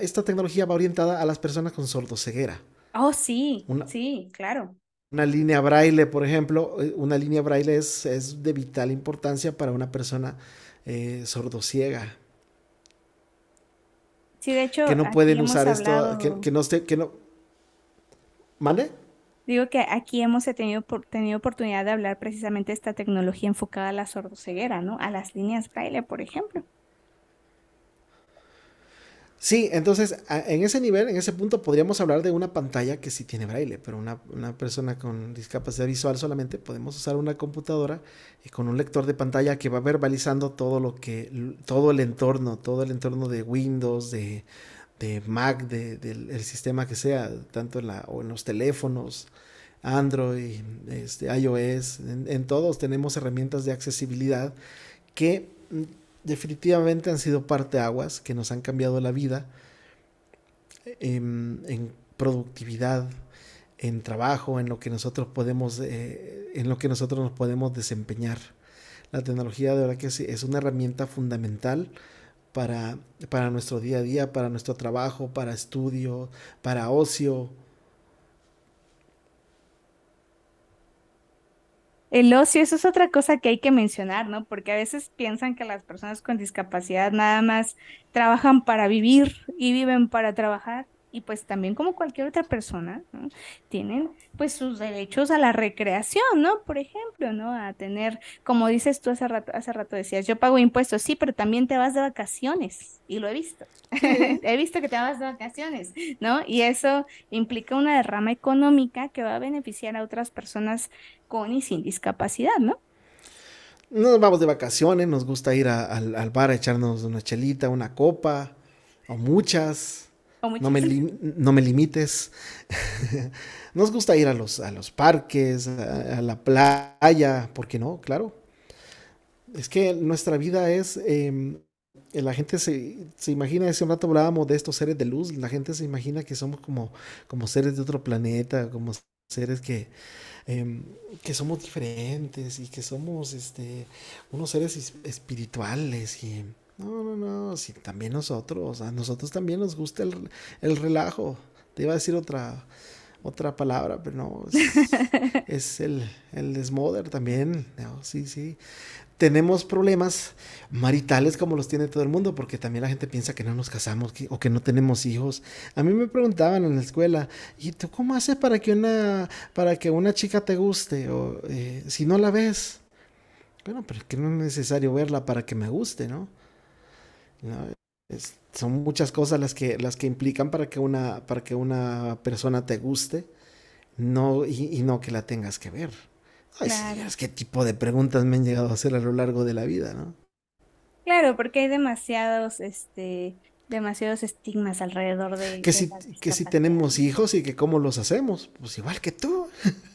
esta, tecnología va orientada a las personas con sordoceguera. Oh, sí, sí, claro. Una línea braille, por ejemplo, una línea braille es, de vital importancia para una persona eh, sordociega que no pueden usar esto, que, no esté, que no. Digo que aquí hemos tenido, tenido oportunidad de hablar precisamente de esta tecnología enfocada a la sordoceguera, ¿no? A las líneas braille, por ejemplo. Sí, entonces en ese nivel, en ese punto podríamos hablar de una pantalla que sí tiene braille, pero una, persona con discapacidad visual solamente podemos usar una computadora y con un lector de pantalla que va verbalizando todo lo que, todo el entorno, todo el entorno de Windows, de, Mac, del sistema que sea, tanto en, la, o en los teléfonos, Android, este, iOS, en todos tenemos herramientas de accesibilidad que mm, definitivamente han sido parte aguas que nos han cambiado la vida em, en, productividad, en trabajo, en lo que nosotros podemos, eh, en lo que nosotros nos podemos desempeñar. La tecnología de verdad que es, una herramienta fundamental para, para nuestro día a día, para nuestro trabajo, para estudio, para ocio, El ocio, eso es otra cosa que hay que mencionar, ¿no? Porque a veces piensan que las personas con discapacidad nada más trabajan para vivir y viven para trabajar y pues también como cualquier otra persona, ¿no? tienen pues sus derechos a la recreación, ¿no? Por ejemplo, ¿no? A tener, como dices tú hace rato, hace rato decías, yo pago impuestos, sí, pero también te vas de vacaciones y lo he visto. he visto que te vas de vacaciones, ¿no? Y eso implica una derrama económica que va a beneficiar a otras personas con y sin discapacidad, ¿no? nos vamos de vacaciones, nos gusta ir al bar a echarnos una chelita, una copa o muchas no me, no me, limites. Nos gusta ir a los, a los parques, a, la playa, ¿por qué no? Claro. Es que nuestra vida es... Em, eh, la gente se, imagina, hace un rato hablábamos de estos seres de luz, la gente se imagina que somos como, como seres de otro planeta, como seres que, em, que somos diferentes y que somos este, unos seres espirituales y no, no, no, Sí, también nosotros, a nosotros también nos gusta el, relajo. Te iba a decir otra, otra palabra, pero no, es, el, el también. sí, sí. Tenemos problemas maritales como los tiene todo el mundo, porque también la gente piensa que no nos casamos o que no tenemos hijos. A mí me preguntaban en la escuela, ¿y tú cómo haces para que una, para que una chica te guste? O eh, si no la ves. Bueno, pero es que no es necesario verla para que me guste, ¿no? son muchas cosas las que, las que implican para que, una, para que una persona te guste no, y, no que la tengas que ver. Ay, qué tipo de preguntas me han llegado a hacer a lo largo de la vida, ¿no? Claro, porque hay demasiados, este, demasiados estigmas alrededor de... Que si, que si tenemos hijos y que cómo los hacemos, pues igual que tú.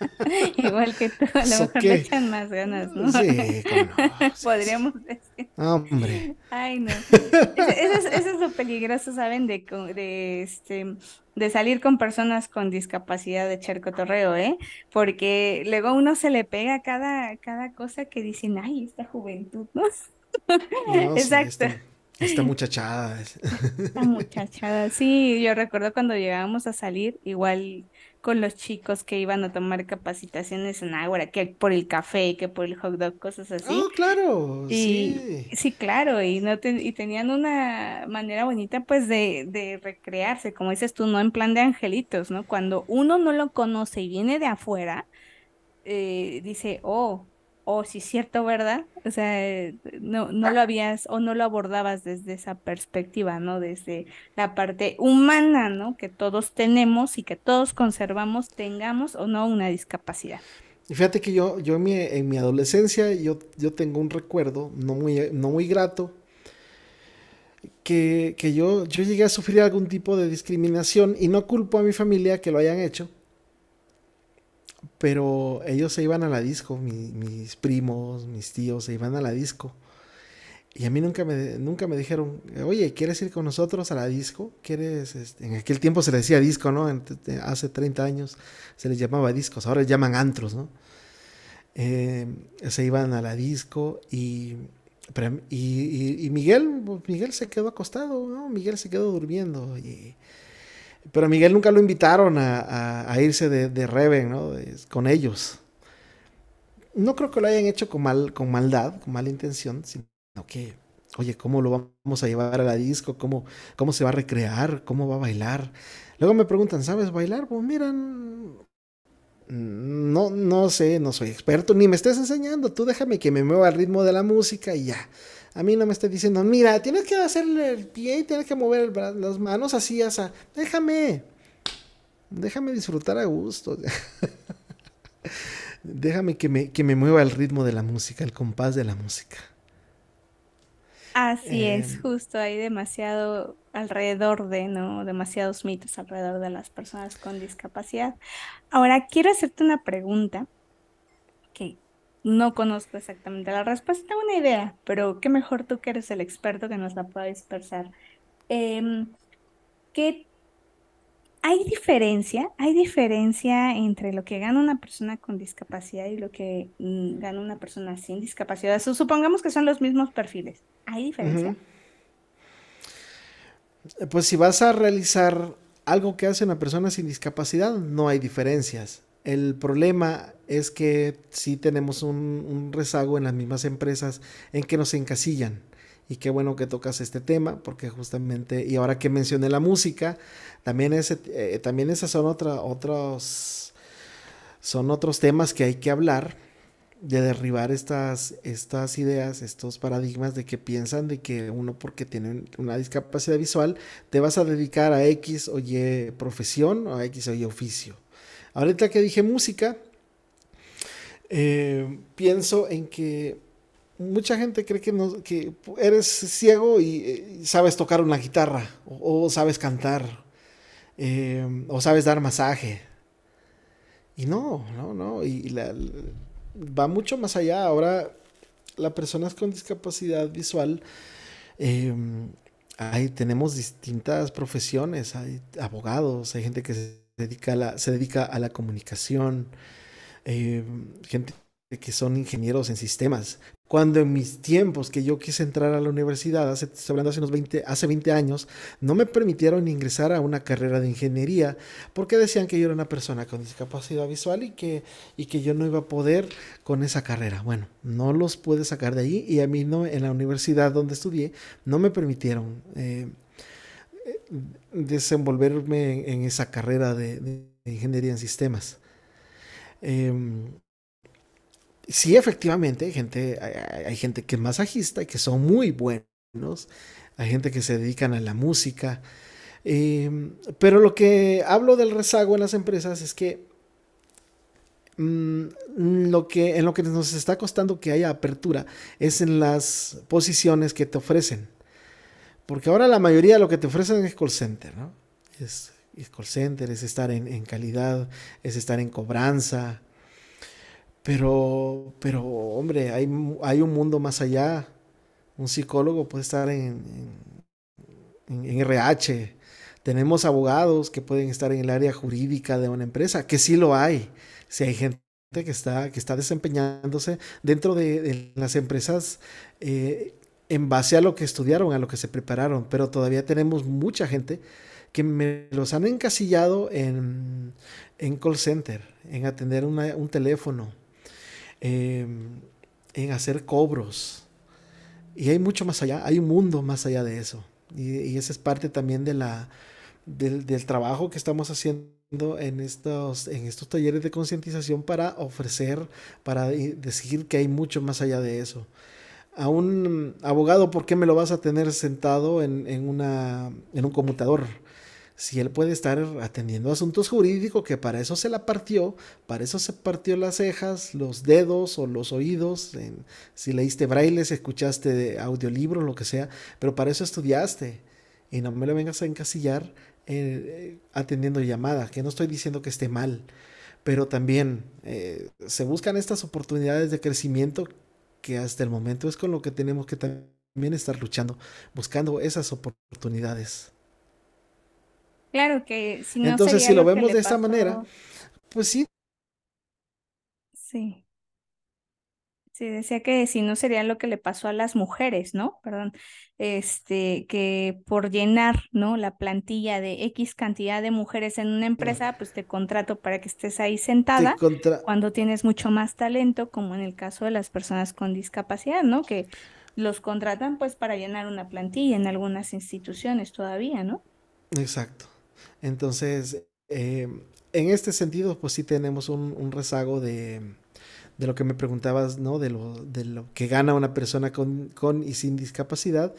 Igual que tú, a lo mejor le echan más ganas, ¿no? Sí, Podríamos decir. Hombre. Ay, no. Eso, es, lo peligroso, ¿saben? De, de, este, de salir con personas con discapacidad de torreo ¿eh? Porque luego uno se le pega cada, cada cosa que dicen, ay, esta juventud, ¿no? Exacto. esta muchachada. Esta muchachada, sí, yo recuerdo cuando llegábamos a salir, igual con los chicos que iban a tomar capacitaciones en Ágora, que por el café, que por el hot dog, cosas así. Oh, claro, y, sí. Sí, claro, y, no y tenían una manera bonita pues de, recrearse, como dices tú, no en plan de angelitos, ¿no? Cuando uno no lo conoce y viene de afuera, eh, dice, oh, si oh, sí, cierto, ¿verdad? O sea, eh, no, lo habías o no lo abordabas desde esa perspectiva, ¿no? Desde la parte humana, ¿no? Que todos tenemos y que todos conservamos, tengamos o no una discapacidad. Y fíjate que yo, yo en, mi, adolescencia, yo, yo tengo un recuerdo no muy, no muy grato, que, que yo, yo llegué a sufrir algún tipo de discriminación y no culpo a mi familia que lo hayan hecho, pero ellos se iban a la disco, mis primos, mis tíos se iban a la disco. Y a mí nunca me, nunca me dijeron, oye, ¿quieres ir con nosotros a la disco? ¿Quieres? Este? En aquel tiempo se le decía disco, ¿no? hace 30 años se les llamaba discos, ahora les llaman antros, ¿no? Eh, se iban a la disco y, y, Miguel, pues, Miguel se quedó acostado, ¿no? Miguel se quedó durmiendo y pero Miguel nunca lo invitaron a, irse de, de Reven, ¿no? con ellos. No creo que lo hayan hecho con, mal, con maldad, con mala intención, sino que, oye, ¿cómo lo vamos a llevar a la disco? ¿Cómo, cómo se va a recrear? ¿Cómo va a bailar? Luego me preguntan, ¿sabes bailar? Pues miran, no, no sé, no soy experto, ni me estés enseñando, tú déjame que me mueva al ritmo de la música y ya. A mí no me está diciendo, mira, tienes que hacerle el pie, y tienes que mover las manos así, sea, Déjame. Déjame disfrutar a gusto. déjame que me, que me mueva el ritmo de la música, el compás de la música. Así eh, es, justo hay demasiado alrededor de, ¿no? Demasiados mitos alrededor de las personas con discapacidad. Ahora, quiero hacerte una pregunta que no conozco exactamente la respuesta, tengo una idea, pero qué mejor tú que eres el experto que nos la pueda dispersar. Em, ¿qué hay diferencia, hay diferencia entre lo que gana una persona con discapacidad y lo que mm, gana una persona sin discapacidad. supongamos que son los mismos perfiles. ¿Hay diferencia? Pues si vas a realizar algo que hace una persona sin discapacidad, no hay diferencias. El problema es que sí tenemos un, rezago en las mismas empresas en que nos encasillan. Y qué bueno que tocas este tema, porque justamente, y ahora que mencioné la música, también, esos eh, también esas son otros, son otros temas que hay que hablar, de derribar estas, estas ideas, estos paradigmas de que piensan de que uno porque tiene una discapacidad visual, te vas a dedicar a X o Y profesión o a X o Y oficio Ahorita que dije música, eh, pienso en que mucha gente cree que, eres ciego y eh, sabes tocar una guitarra o, sabes cantar eh, o sabes dar masaje. Y no, no, no. Y va mucho más allá. Ahora, las personas con discapacidad visual, ahí tenemos distintas profesiones. Hay abogados, hay gente que se se dedica a la comunicación, eh, gente que son ingenieros en sistemas. Cuando en mis tiempos que yo quise entrar a la universidad, hace, hablando hace unos 20, hace 20 años, no me permitieron ingresar a una carrera de ingeniería porque decían que yo era una persona con discapacidad visual y que, y que yo no iba a poder con esa carrera. Bueno, no los pude sacar de ahí y a mí no, en la universidad donde estudié no me permitieron eh, desenvolverme en, esa carrera de, ingeniería en sistemas. Em, sí, efectivamente, hay gente, hay, gente que es masajista y que son muy buenos, hay gente que se dedican a la música, em, pero lo que hablo del rezago en las empresas es que, mm, lo que en lo que nos está costando que haya apertura es en las posiciones que te ofrecen. Porque ahora la mayoría de lo que te ofrecen es call center, ¿no? Es, call center, es estar en, calidad, es estar en cobranza. Pero, pero hombre, hay, hay un mundo más allá. Un psicólogo puede estar en, en, RH. Tenemos abogados que pueden estar en el área jurídica de una empresa, que sí lo hay. Si hay gente que está, que está desempeñándose dentro de, las empresas eh, en base a lo que estudiaron, a lo que se prepararon, pero todavía tenemos mucha gente que me los han encasillado en, call center, en atender un teléfono, em, en hacer cobros. Y hay mucho más allá, hay un mundo más allá de eso. Y, esa es parte también de la, del, del trabajo que estamos haciendo en estos, en estos talleres de concientización para ofrecer, para decir que hay mucho más allá de eso a un abogado, ¿por qué me lo vas a tener sentado en, una, en un computador? Si él puede estar atendiendo asuntos jurídicos, que para eso se la partió, para eso se partió las cejas, los dedos o los oídos, si leíste braille, si escuchaste audiolibro lo que sea, pero para eso estudiaste. Y no me lo vengas a encasillar eh, atendiendo llamada, que no estoy diciendo que esté mal, pero también eh, se buscan estas oportunidades de crecimiento que hasta el momento es con lo que tenemos que también estar luchando, buscando esas oportunidades. Claro que si no Entonces, si lo, lo vemos de esta manera, pues sí. Sí decía que si no sería lo que le pasó a las mujeres, ¿no? Perdón, este, que por llenar, ¿no? La plantilla de X cantidad de mujeres en una empresa, pues te contrato para que estés ahí sentada cuando tienes mucho más talento, como en el caso de las personas con discapacidad, ¿no? Que los contratan pues para llenar una plantilla en algunas instituciones todavía, ¿no? Exacto. Entonces, em, en este sentido, pues sí tenemos un rezago de de lo que me preguntabas, ¿no? De lo, de lo que gana una persona con, con y sin discapacidad.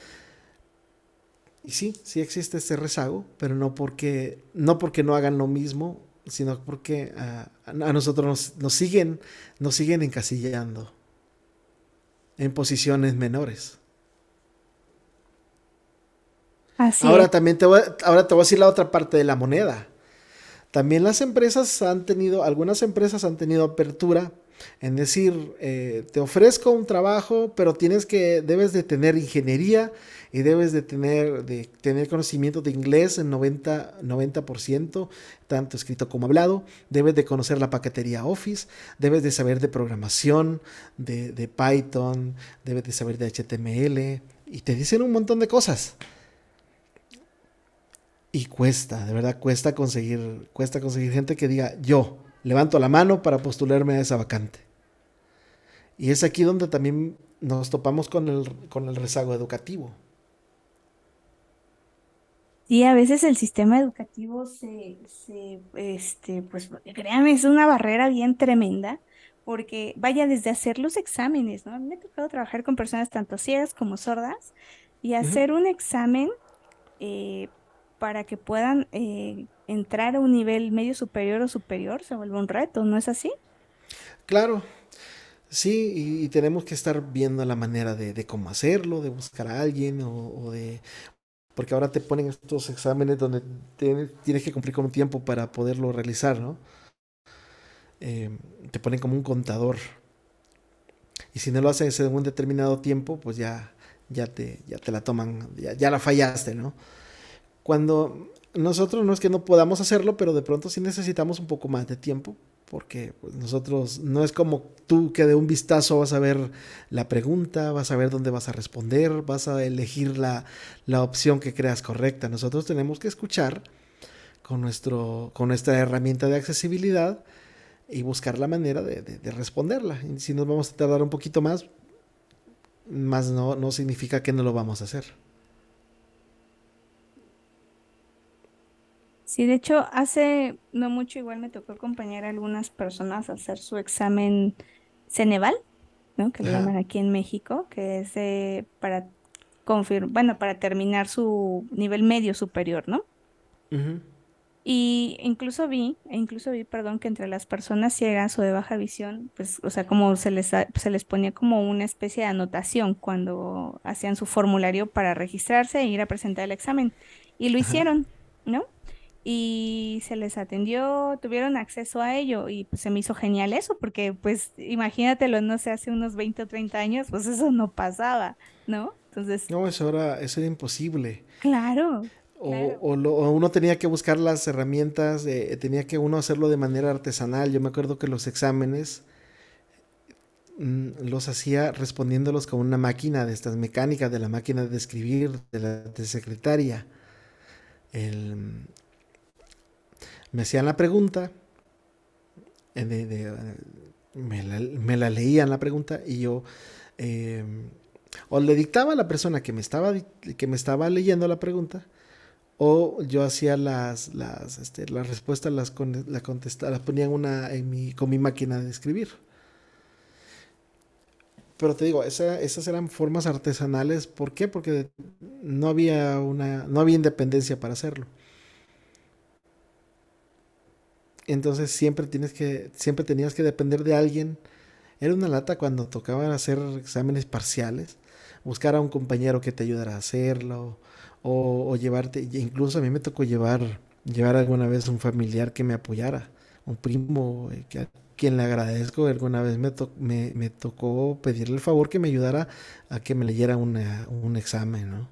Y sí, sí existe ese rezago, pero no porque no, porque no hagan lo mismo, sino porque a nosotros nos, siguen, nos siguen encasillando en posiciones menores. ahora también te ahora te voy a decir la otra parte de la moneda. También las empresas han tenido, algunas empresas han tenido apertura en decir, eh, te ofrezco un trabajo, pero tienes que, debes de tener ingeniería y debes de tener, de tener conocimiento de inglés en 90, 90%, tanto escrito como hablado, debes de conocer la paquetería Office, debes de saber de programación, de, de Python, debes de saber de HTML, y te dicen un montón de cosas. Y cuesta, de verdad cuesta conseguir, cuesta conseguir gente que diga yo, levanto la mano para postularme a esa vacante. Y es aquí donde también nos topamos con el, con el rezago educativo. Y a veces el sistema educativo se, se, este, pues créanme, es una barrera bien tremenda, porque vaya desde hacer los exámenes, ¿no? Me ha tocado trabajar con personas tanto ciegas como sordas y hacer un examen eh, para que puedan eh, entrar a un nivel medio superior o superior se vuelve un reto, ¿no es así? Claro, sí, y, tenemos que estar viendo la manera de, cómo hacerlo, de buscar a alguien o, de... Porque ahora te ponen estos exámenes donde tienes que cumplir con un tiempo para poderlo realizar, ¿no? Em, te ponen como un contador. Y si no lo haces en un determinado tiempo, pues ya, ya, te, ya te la toman, ya, ya la fallaste, ¿no? Cuando nosotros no es que no podamos hacerlo, pero de pronto sí necesitamos un poco más de tiempo, porque pues, nosotros no es como tú que de un vistazo vas a ver la pregunta, vas a ver dónde vas a responder, vas a elegir la, opción que creas correcta. Nosotros tenemos que escuchar con, nuestro, con nuestra herramienta de accesibilidad y buscar la manera de, responderla. si nos vamos a tardar un poquito más, más no, no significa que no lo vamos a hacer. Sí, de hecho, hace no mucho igual me tocó acompañar a algunas personas a hacer su examen Ceneval, ¿no? Que lo llaman aquí en México, que es eh, para confirmar, bueno, para terminar su nivel medio superior, ¿no? Y incluso vi, e incluso vi, perdón, que entre las personas ciegas o de baja visión, pues, o sea, como se les, se les ponía como una especie de anotación cuando hacían su formulario para registrarse e ir a presentar el examen. Y lo hicieron, ¿no? y se les atendió, tuvieron acceso a ello y pues se me hizo genial eso, porque pues imagínatelo, no sé, hace unos 20 o 30 años, pues eso no pasaba, ¿no? Entonces... No, eso era, eso era imposible. Claro. O, o, uno tenía que buscar las herramientas, eh, tenía que uno hacerlo de manera artesanal. Yo me acuerdo que los exámenes mm, los hacía respondiéndolos con una máquina de estas mecánicas, de la máquina de escribir, de la de secretaria. El, me hacían la pregunta, eh, me, la, leían la pregunta y yo em, o le dictaba a la persona que me estaba, que me estaba leyendo la pregunta o yo hacía las, las, este, las respuestas, las, la las ponía una, en con mi máquina de escribir. Pero te digo, esas eran formas artesanales. ¿Por qué? Porque no había, una, no había independencia para hacerlo. Entonces siempre tienes que, siempre tenías que depender de alguien. Era una lata cuando tocaban hacer exámenes parciales, buscar a un compañero que te ayudara a hacerlo, o, o llevarte, incluso a mí me tocó llevar, llevar alguna vez un familiar que me apoyara, un primo, eh, que, a quien le agradezco, alguna vez me, me, tocó pedirle el favor que me ayudara a que me leyera un examen, ¿no?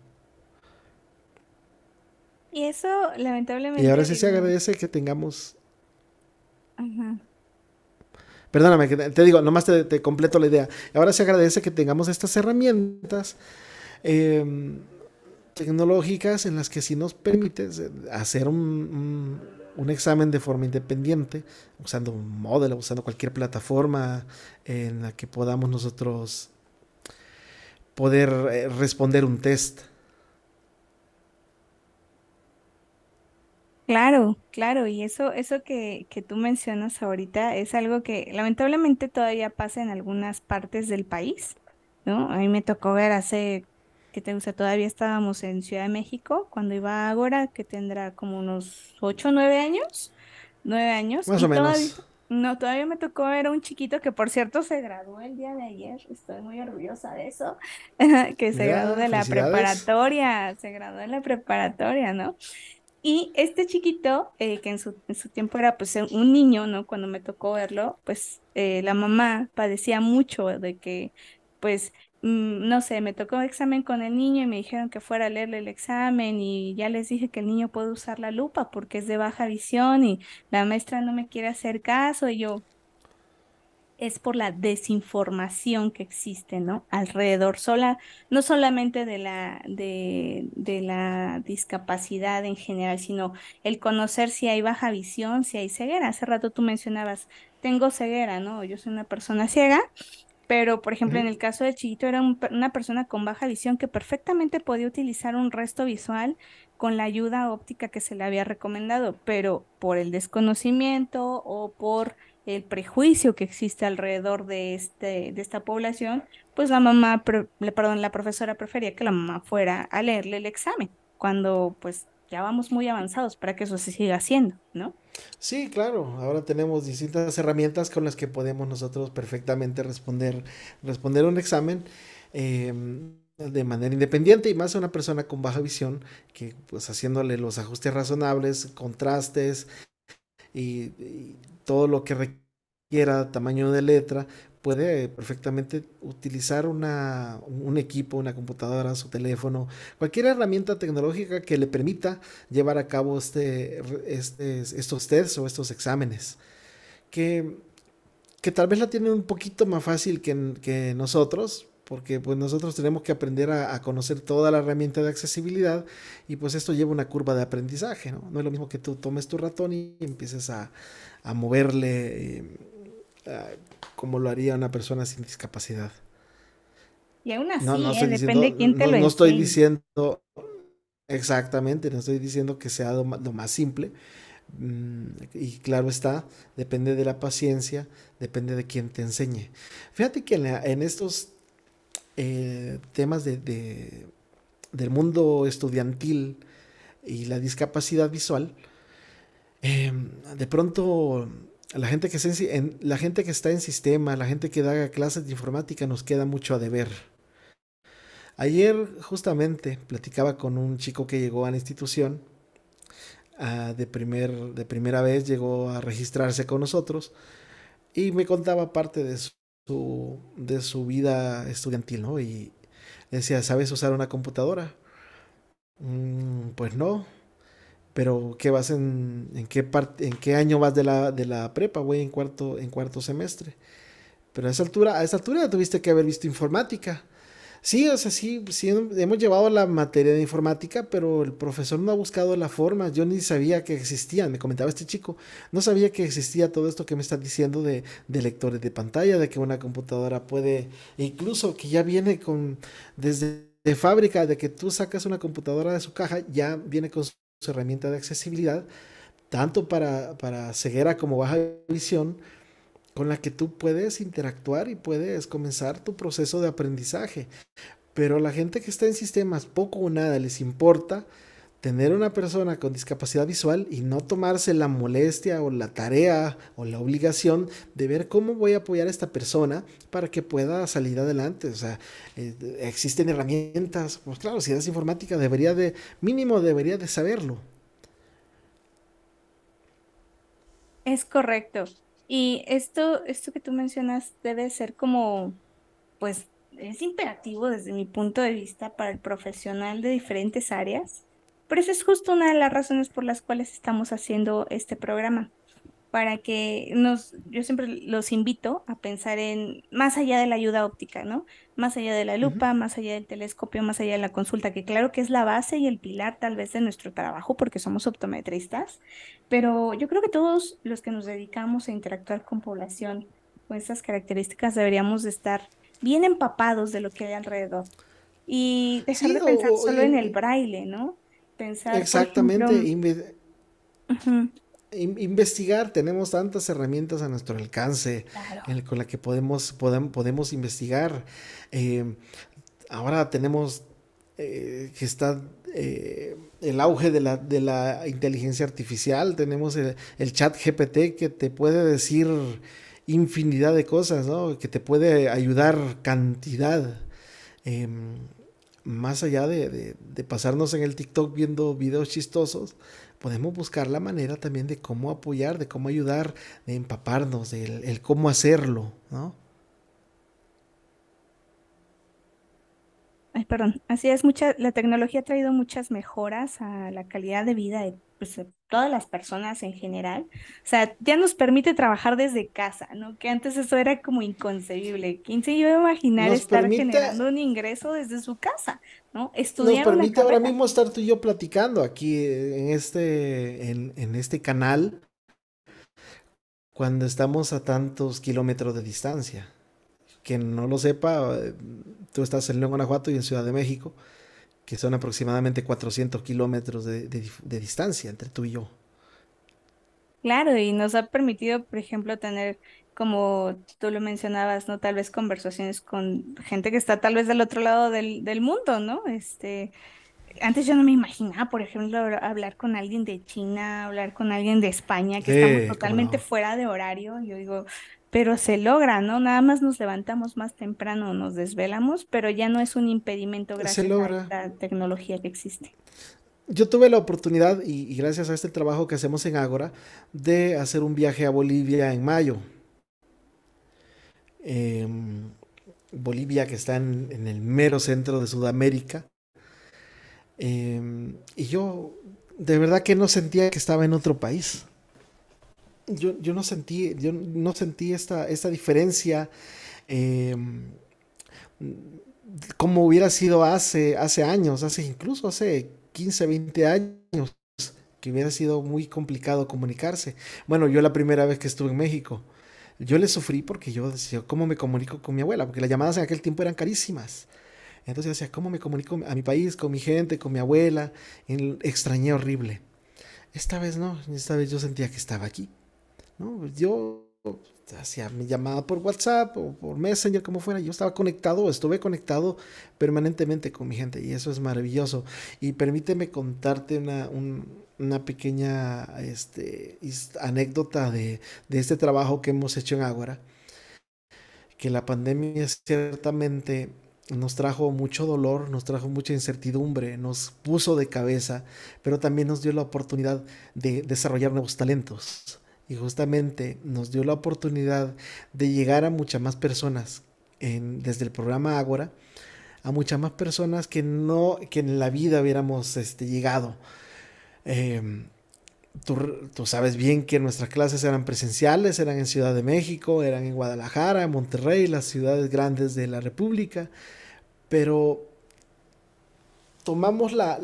Y eso lamentablemente... Y ahora sí se agradece que tengamos Perdóname, te digo, nomás te, completo la idea. Ahora se agradece que tengamos estas herramientas em, tecnológicas en las que si nos permite eh, hacer un, un, examen de forma independiente, usando un modelo, usando cualquier plataforma en la que podamos nosotros poder eh, responder un test. Claro, claro, y eso, eso que, que, tú mencionas ahorita es algo que lamentablemente todavía pasa en algunas partes del país, ¿no? A mí me tocó ver hace, que te gusta, todavía estábamos en Ciudad de México, cuando iba a Agora, que tendrá como unos ocho, nueve años, nueve años. Más o menos. no, todavía me tocó ver a un chiquito que por cierto se graduó el día de ayer, estoy muy orgullosa de eso, que se graduó de la preparatoria, se graduó de la preparatoria, ¿no? Y este chiquito, eh, que en su, su, tiempo era pues un niño, ¿no? Cuando me tocó verlo, pues eh, la mamá padecía mucho de que, pues, mm, no sé, me tocó examen con el niño y me dijeron que fuera a leerle el examen y ya les dije que el niño puede usar la lupa porque es de baja visión y la maestra no me quiere hacer caso y yo, es por la desinformación que existe, ¿no? Alrededor, sola, no solamente de la, de, la discapacidad en general, sino el conocer si hay baja visión, si hay ceguera. Hace rato tú mencionabas, tengo ceguera, ¿no? Yo soy una persona ciega, pero por ejemplo en el caso de Chiquito era una persona con baja visión que perfectamente podía utilizar un resto visual con la ayuda óptica que se le había recomendado, pero por el desconocimiento o por el prejuicio que existe alrededor de, este, de esta población, pues la mamá, perdón, la profesora prefería que la mamá fuera a leerle el examen, cuando pues ya vamos muy avanzados para que eso se siga haciendo, ¿no? Sí, claro, ahora tenemos distintas herramientas con las que podemos nosotros perfectamente responder, responder un examen. Em, de manera independiente y más a una persona con baja visión que pues haciéndole los ajustes razonables, contrastes, y, todo lo que requiera, tamaño de letra, puede perfectamente utilizar una, un equipo, una computadora, su teléfono, cualquier herramienta tecnológica que le permita llevar a cabo este, este estos tests o estos exámenes. Que, tal vez la tienen un poquito más fácil que, que nosotros, porque pues nosotros tenemos que aprender a, conocer toda la herramienta de accesibilidad y pues esto lleva una curva de aprendizaje, ¿no? No es lo mismo que tú tomes tu ratón y empieces a, a moverle eh, como lo haría una persona sin discapacidad. Y aún así, ¿eh? depende de quién te lo enseñe. No estoy diciendo, exactamente, no estoy diciendo que sea lo, más simple, mm, y claro está, depende de la paciencia, depende de quién te enseñe. Fíjate que en estos eh, temas del mundo estudiantil y la discapacidad visual, em, de pronto la gente, que en, la gente que está en sistema, la gente que da clases de informática nos queda mucho a deber. Ayer justamente platicaba con un chico que llegó a la institución, ah, de, primer, de primera vez llegó a registrarse con nosotros y me contaba parte de su, su, de su vida estudiantil, ¿no? Y decía, ¿sabes usar una computadora? Mm, pues no. Pero ¿qué vas en, qué año vas de la, prepa, güey, en cuarto, en cuarto semestre? Pero a esa altura, a esa altura tuviste que haber visto informática. Sí, o sea, sí, sí, hemos llevado la materia de informática, pero el profesor no ha buscado la forma. Yo ni sabía que existía, me comentaba este chico, no sabía que existía todo esto que me estás diciendo de, de, lectores de pantalla, de que una computadora puede, e incluso que ya viene con, desde de fábrica, de que tú sacas una computadora de su caja, ya viene con su, herramienta de accesibilidad, tanto para, para ceguera como baja visión con la que tú puedes interactuar y puedes comenzar tu proceso de aprendizaje. Pero la gente que está en sistemas poco o nada les importa tener una persona con discapacidad visual y no tomarse la molestia o la tarea o la obligación de ver cómo voy a apoyar a esta persona para que pueda salir adelante. O sea, eh, existen herramientas, pues claro, si eres informática debería de, mínimo debería de saberlo. Es correcto. Y esto, esto que tú mencionas debe ser como, pues, es imperativo desde mi punto de vista para el profesional de diferentes áreas, pero esa es justo una de las razones por las cuales estamos haciendo este programa para que nos, yo siempre los invito a pensar en más allá de la ayuda óptica, ¿no? Más allá de la lupa, más allá del telescopio, más allá de la consulta, que claro que es la base y el pilar tal vez de nuestro trabajo porque somos optometristas, pero yo creo que todos los que nos dedicamos a interactuar con población con estas características deberíamos estar bien empapados de lo que hay alrededor y dejar de pensar solo en el braille, ¿no? Pensar exactamente investigar, tenemos tantas herramientas a nuestro alcance con la que podemos, podemos investigar. Eh, ahora tenemos eh, que está eh, el auge de la, de la, inteligencia artificial, tenemos el, chat GPT que te puede decir infinidad de cosas, ¿no? que te puede ayudar cantidad em, más allá de, de, pasarnos en el TikTok viendo videos chistosos, podemos buscar la manera también de cómo apoyar, de cómo ayudar, de empaparnos, del el cómo hacerlo, ¿no? Ay, perdón, así es, mucha, la tecnología ha traído muchas mejoras a la calidad de vida de pues, eh, todas las personas en general, o sea, ya nos permite trabajar desde casa, ¿no? Que antes eso era como inconcebible. ¿Quién se iba a imaginar estar generando un ingreso desde su casa, ¿no? Estudiar nos permite ahora mismo estar tú y yo platicando aquí eh, en este, en, este canal cuando estamos a tantos kilómetros de distancia. que no lo sepa, eh, tú estás en León, Guanajuato y en Ciudad de México que son aproximadamente 400 kilómetros de, distancia entre tú y yo. Claro, y nos ha permitido, por ejemplo, tener, como tú lo mencionabas, ¿no? Tal vez conversaciones con gente que está tal vez del otro lado del, mundo, ¿no? Este, antes yo no me imaginaba, por ejemplo, hablar con alguien de China, hablar con alguien de España, que estamos totalmente fuera de horario. Yo digo, pero se logra, ¿no? Nada más nos levantamos más temprano, nos desvelamos, pero ya no es un impedimento gracias a la tecnología que existe. Yo tuve la oportunidad, y, gracias a este trabajo que hacemos en Ágora, de hacer un viaje a Bolivia en mayo. Em, Bolivia, que está en, el mero centro de Sudamérica. Em, y yo de verdad que no sentía que estaba en otro país yo, no sentí, yo no sentí esta, esta diferencia. Em, como hubiera sido hace, hace años, hace incluso hace 15, 20 años, que hubiera sido muy complicado comunicarse. Bueno, yo la primera vez que estuve en México, yo le sufrí porque yo decía, ¿cómo me comunico con mi abuela? Porque las llamadas en aquel tiempo eran carísimas. Entonces decía, ¿cómo me comunico a mi país, con mi gente, con mi abuela? extrañé horrible. Esta vez no, esta vez yo sentía que estaba aquí. ¿no? Pues yo hacía mi llamada por WhatsApp o por Messenger, como fuera, yo estaba conectado, estuve conectado permanentemente con mi gente y eso es maravilloso. Y permíteme contarte una, una pequeña este, anécdota de, este trabajo que hemos hecho en Ágora, que la pandemia ciertamente nos trajo mucho dolor, nos trajo mucha incertidumbre, nos puso de cabeza, pero también nos dio la oportunidad de desarrollar nuevos talentos y justamente nos dio la oportunidad de llegar a muchas más personas desde el programa Ágora, a muchas más personas que no, que en la vida hubiéramos este, llegado. Em, tú, tú, sabes bien que nuestras clases eran presenciales, eran en Ciudad de México, eran en Guadalajara, en Monterrey, las ciudades grandes de la República, pero tomamos la,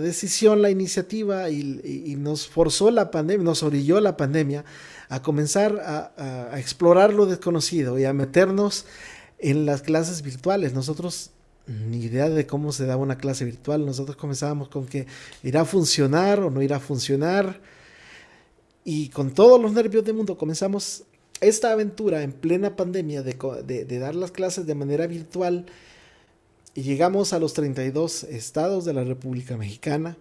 decisión, la iniciativa y, nos forzó la pandemia, nos orilló la pandemia a comenzar a, explorar lo desconocido y a meternos en las clases virtuales. Nosotros ni idea de cómo se daba una clase virtual. Nosotros comenzábamos con que irá a funcionar o no irá a funcionar. Y con todos los nervios del mundo comenzamos esta aventura en plena pandemia de dar las clases de manera virtual y llegamos a los 32 estados de la República Mexicana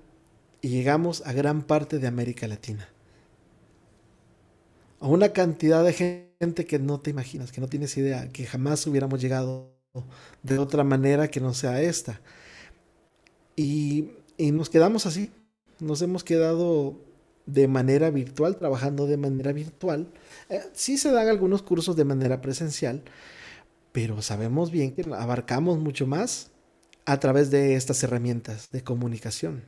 y llegamos a gran parte de América Latina. A una cantidad de gente que no te imaginas, que no tienes idea, que jamás hubiéramos llegado de otra manera que no sea esta. Y, nos quedamos así, nos hemos quedado de manera virtual, trabajando de manera virtual. Eh, sí se dan algunos cursos de manera presencial, pero sabemos bien que abarcamos mucho más a través de estas herramientas de comunicación.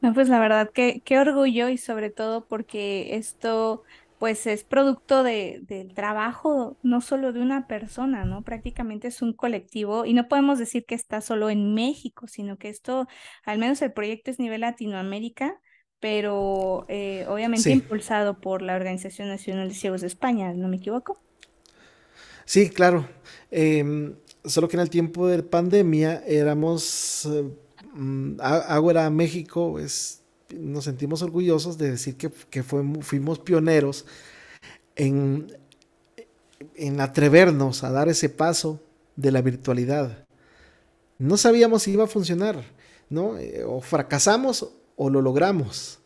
No, pues la verdad que qué orgullo y sobre todo porque esto pues es producto de, del trabajo no solo de una persona, ¿no? Prácticamente es un colectivo y no podemos decir que está solo en México, sino que esto, al menos el proyecto es nivel Latinoamérica, pero eh, obviamente impulsado por la Organización Nacional de Ciegos de España, ¿no me equivoco? Sí, claro. Em, solo que en el tiempo de pandemia éramos, Agua eh, mm, México, es, pues, nos sentimos orgullosos de decir que, fuimos, pioneros en, en atrevernos a dar ese paso de la virtualidad. No sabíamos si iba a funcionar, ¿no? Eh, o fracasamos o lo logramos.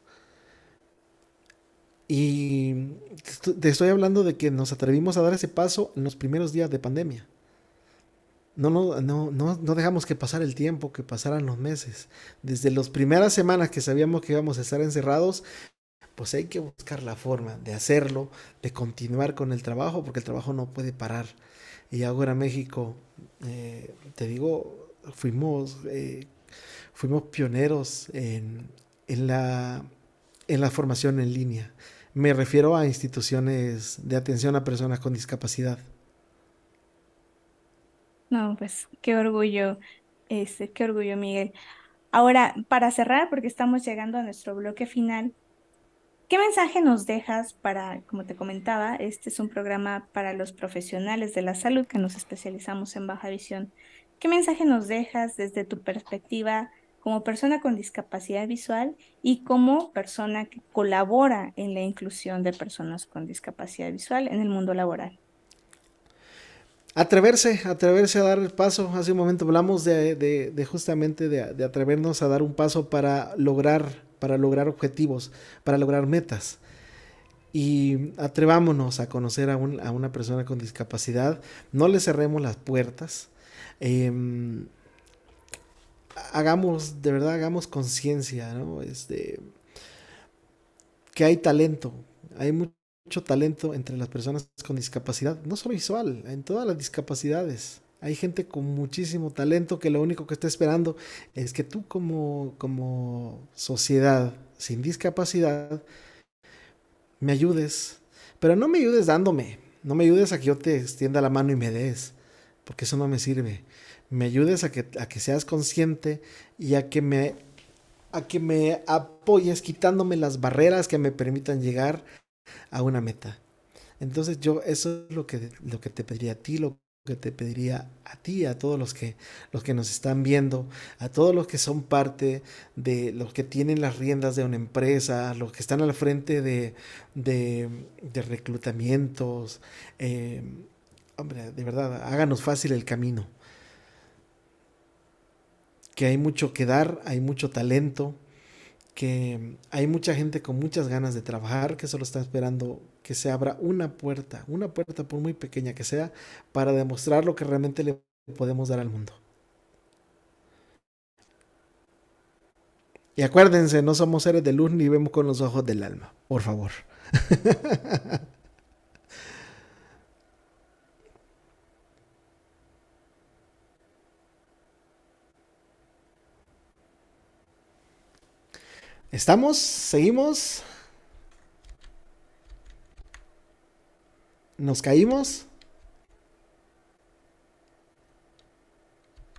Y te estoy hablando de que nos atrevimos a dar ese paso en los primeros días de pandemia. No, no, no, no, dejamos que pasara el tiempo, que pasaran los meses. Desde las primeras semanas que sabíamos que íbamos a estar encerrados, pues hay que buscar la forma de hacerlo, de continuar con el trabajo, porque el trabajo no puede parar. Y ahora México, eh, te digo, fuimos, eh, fuimos pioneros en, en, la, en la formación en línea. Me refiero a instituciones de atención a personas con discapacidad. No, pues qué orgullo, este, qué orgullo, Miguel. Ahora, para cerrar, porque estamos llegando a nuestro bloque final, ¿qué mensaje nos dejas para, como te comentaba, este es un programa para los profesionales de la salud que nos especializamos en baja visión? ¿Qué mensaje nos dejas desde tu perspectiva como persona con discapacidad visual y como persona que colabora en la inclusión de personas con discapacidad visual en el mundo laboral. Atreverse, atreverse a dar el paso. Hace un momento hablamos de, justamente de, atrevernos a dar un paso para lograr, para lograr objetivos, para lograr metas. Y atrevámonos a conocer a, una persona con discapacidad. No le cerremos las puertas. Em, hagamos, de verdad, hagamos conciencia, ¿no? Este, que hay talento, hay mucho talento entre las personas con discapacidad, no solo visual, en todas las discapacidades. Hay gente con muchísimo talento que lo único que está esperando es que tú como, como sociedad sin discapacidad me ayudes, pero no me ayudes dándome, no me ayudes a que yo te extienda la mano y me des, porque eso no me sirve me ayudes a que, a que seas consciente y a que me a que me apoyes quitándome las barreras que me permitan llegar a una meta. Entonces yo eso es lo que, lo que te pediría a ti, lo que te pediría a ti, a todos los que, los que nos están viendo, a todos los que son parte de los que tienen las riendas de una empresa, los que están al frente de, de, reclutamientos. Eh, hombre, de verdad, háganos fácil el camino que hay mucho que dar, hay mucho talento, que hay mucha gente con muchas ganas de trabajar, que solo está esperando que se abra una puerta, una puerta por muy pequeña que sea, para demostrar lo que realmente le podemos dar al mundo. Y acuérdense, no somos seres de luz ni vemos con los ojos del alma, por favor. ¿Estamos? ¿Seguimos? ¿Nos caímos?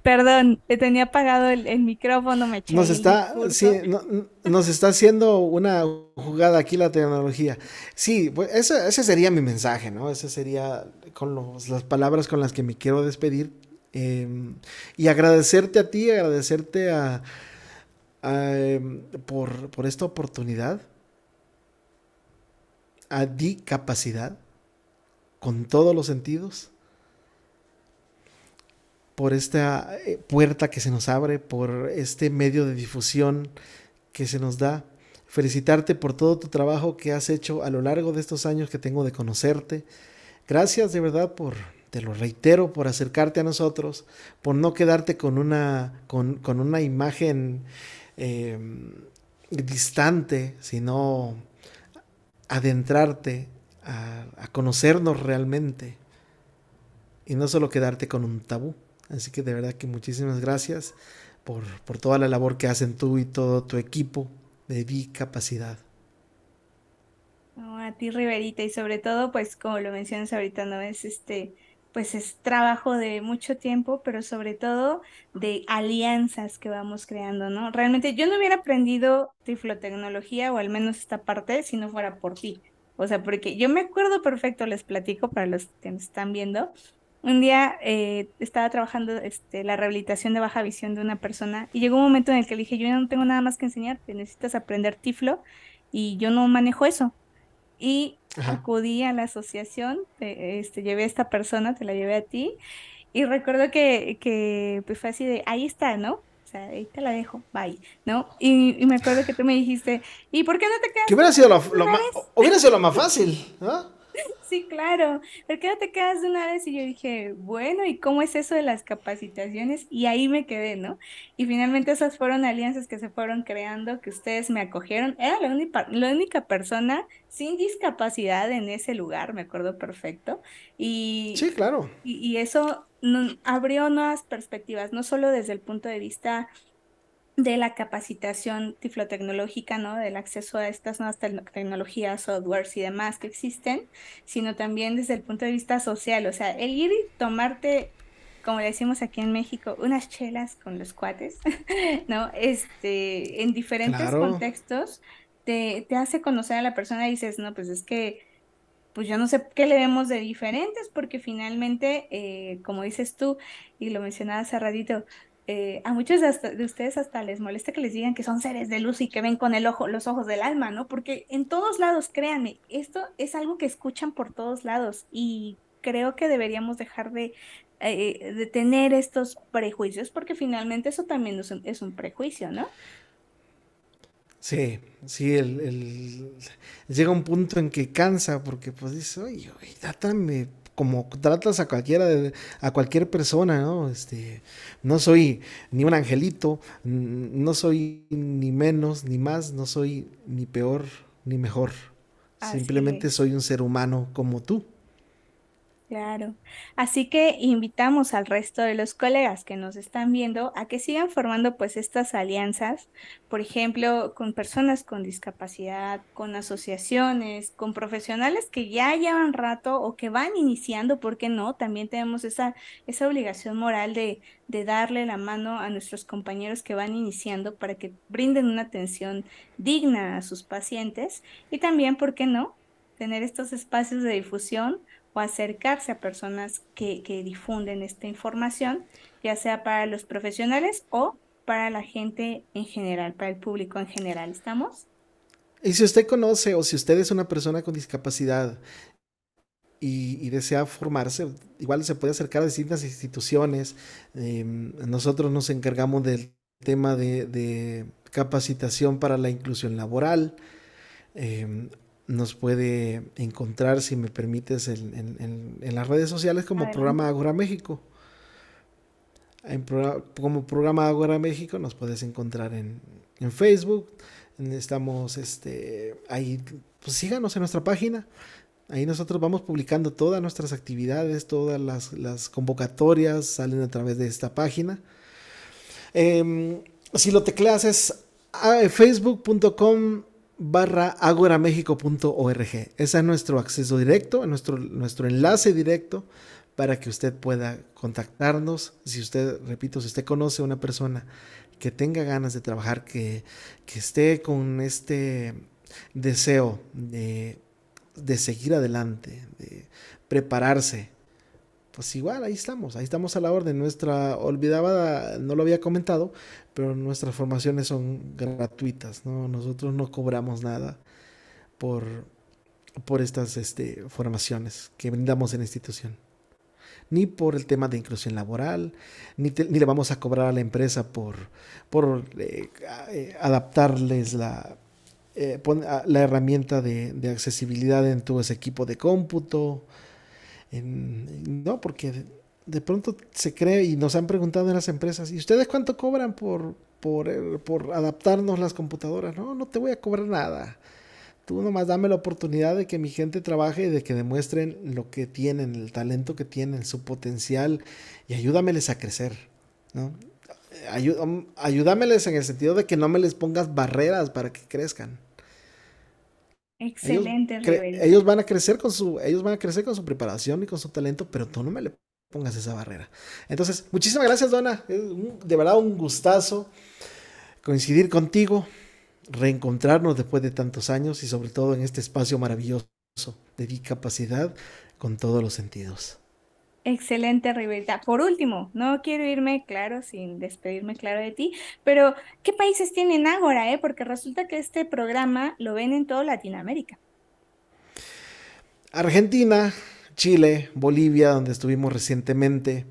Perdón, te tenía apagado el, micrófono, me Nos está, sí, nos está haciendo una jugada aquí la tecnología. Sí, pues ese, sería mi mensaje, ¿no? Ese sería con las palabras con las que me quiero despedir. Em, y agradecerte a ti, agradecerte a, Em, por, esta oportunidad, a di capacidad, con todos los sentidos, por esta eh, puerta que se nos abre, por este medio de difusión que se nos da. Felicitarte por todo tu trabajo que has hecho a lo largo de estos años que tengo de conocerte. Gracias de verdad por, te lo reitero, por acercarte a nosotros, por no quedarte con una, con, con una imagen Em, distante, sino adentrarte a, conocernos realmente y no solo quedarte con un tabú. Así que de verdad que muchísimas gracias por, toda la labor que hacen tú y todo tu equipo de bicapacidad. a ti, Riverita, y sobre todo, pues como lo mencionas ahorita, no es este pues es trabajo de mucho tiempo, pero sobre todo de alianzas que vamos creando, ¿no? Realmente yo no hubiera aprendido tiflotecnología o al menos esta parte si no fuera por ti. O sea, porque yo me acuerdo perfecto, les platico para los que me están viendo. Un día eh, estaba trabajando este, la rehabilitación de baja visión de una persona y llegó un momento en el que le dije, yo ya no tengo nada más que enseñar necesitas aprender tiflo y yo no manejo eso y acudí a la asociación, este, llevé a esta persona, te la llevé a ti y recuerdo que, que pues, fue así de, ahí está, ¿no? O sea, ahí te la dejo, bye, ¿no? Y, me acuerdo que tú me dijiste, ¿y por qué no te quedas? Que hubiera sido lo más fácil, ¿no? Sí, claro. ¿Por qué no te quedas de una vez? Y yo dije, bueno, ¿y cómo es eso de las capacitaciones? Y ahí me quedé, ¿no? Y finalmente esas fueron alianzas que se fueron creando, que ustedes me acogieron. Era la única, persona sin discapacidad en ese lugar, me acuerdo perfecto. Y, sí, claro. Y, eso abrió nuevas perspectivas, no solo desde el punto de vista de la capacitación tiflotecnológica, ¿no? Del acceso a estas nuevas tecnologías, softwares y demás que existen, sino también desde el punto de vista social, o sea, el ir y tomarte como le decimos aquí en México, unas chelas con los cuates, ¿no? Este, en diferentes contextos, te, hace conocer a la persona y dices, no, pues es que pues yo no sé qué le vemos de diferentes, porque finalmente, eh, como dices tú, y lo mencionaba hace ratito, eh, a muchos de, ustedes hasta les molesta que les digan que son seres de luz y que ven con los ojos del alma, ¿no? Porque en todos lados, créanme, esto es algo que escuchan por todos lados y creo que deberíamos dejar de, eh, tener estos prejuicios porque finalmente eso también es un, prejuicio, ¿no? Sí, sí, llega un punto en que cansa porque pues dice, oye, oye me como tratas a cualquiera a cualquier persona, ¿no? Este, no soy ni un angelito, no soy ni menos ni más, no soy ni peor ni mejor. Simplemente soy un ser humano como tú. Claro. Así que invitamos al resto de los colegas que nos están viendo a que sigan formando pues estas alianzas, por ejemplo, con personas con discapacidad, con asociaciones, con profesionales que ya llevan rato o que van iniciando, porque no? También tenemos esa, esa obligación moral de, de darle la mano a nuestros compañeros que van iniciando para que brinden una atención digna a sus pacientes y también, ¿por qué no? Tener estos espacios de difusión acercarse a personas que, difunden esta información, ya sea para los profesionales o para la gente en general, para el público en general. ¿Estamos? Y si usted conoce o si usted es una persona con discapacidad y, desea formarse, igual se puede acercar a distintas instituciones. Em, nosotros nos encargamos del tema de, capacitación para la inclusión laboral. Em, nos puede encontrar, si me permites, en, las redes sociales como programa Agora México. como programa Agora México nos puedes encontrar en, Facebook. Estamos este, ahí, pues síganos en nuestra página. Ahí nosotros vamos publicando todas nuestras actividades, todas las, convocatorias salen a través de esta página. Em, si lo tecleas es facebook.com barra agoramexico.org. Ese es nuestro acceso directo, nuestro, nuestro enlace directo para que usted pueda contactarnos. Si usted, repito, si usted conoce a una persona que tenga ganas de trabajar, que, que esté con este deseo de, de seguir adelante, de prepararse, pues igual ahí estamos, ahí estamos a la orden. Nuestra, olvidaba, no lo había comentado, pero nuestras formaciones son gratuitas, ¿no? Nosotros no cobramos nada por, por estas este, formaciones que brindamos en la institución. Ni por el tema de inclusión laboral, ni, ni le vamos a cobrar a la empresa por, por eh, eh, adaptarles la, eh, la herramienta de, accesibilidad en todo ese equipo de cómputo. no, porque de pronto se cree y nos han preguntado en las empresas, ¿y ustedes cuánto cobran por, eh, por, adaptarnos las computadoras? No, no te voy a cobrar nada. Tú nomás dame la oportunidad de que mi gente trabaje y de que demuestren lo que tienen, el talento que tienen, su potencial y ayúdameles a crecer, ¿no? ayúdameles en el sentido de que no me les pongas barreras para que crezcan. Excelente, ellos, ellos, van a crecer con su, ellos van a crecer con su preparación y con su talento, pero tú no me le pongas esa barrera. Entonces, muchísimas gracias, Dona. de verdad un gustazo coincidir contigo, reencontrarnos después de tantos años y sobre todo en este espacio maravilloso de discapacidad con todos los sentidos. Excelente, Rivera. Por último, no quiero irme, claro, sin despedirme, claro, de ti, pero ¿qué países tienen Ágora? Eh? Porque resulta que este programa lo ven en toda Latinoamérica. Argentina, Chile, Bolivia, donde estuvimos recientemente.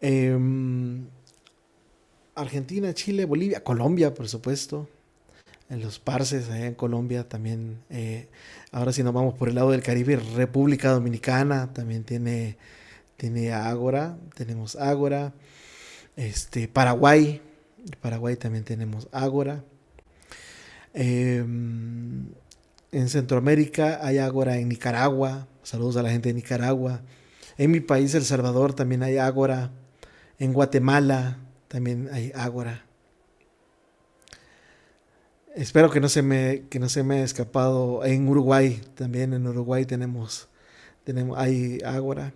Em, Argentina, Chile, Bolivia, Colombia, por supuesto. En los Parces, allá en Colombia también. Eh, ahora si nos vamos por el lado del Caribe, República Dominicana también tiene, tiene Ágora. Tenemos Ágora. Este, Paraguay. Paraguay también tenemos Ágora. Em, en Centroamérica hay Ágora en Nicaragua. Saludos a la gente de Nicaragua. En mi país, El Salvador, también hay Ágora. En Guatemala también hay Ágora. Espero que no se me, que no se me haya escapado. En Uruguay, también en Uruguay tenemos, tenemos hay Ágora.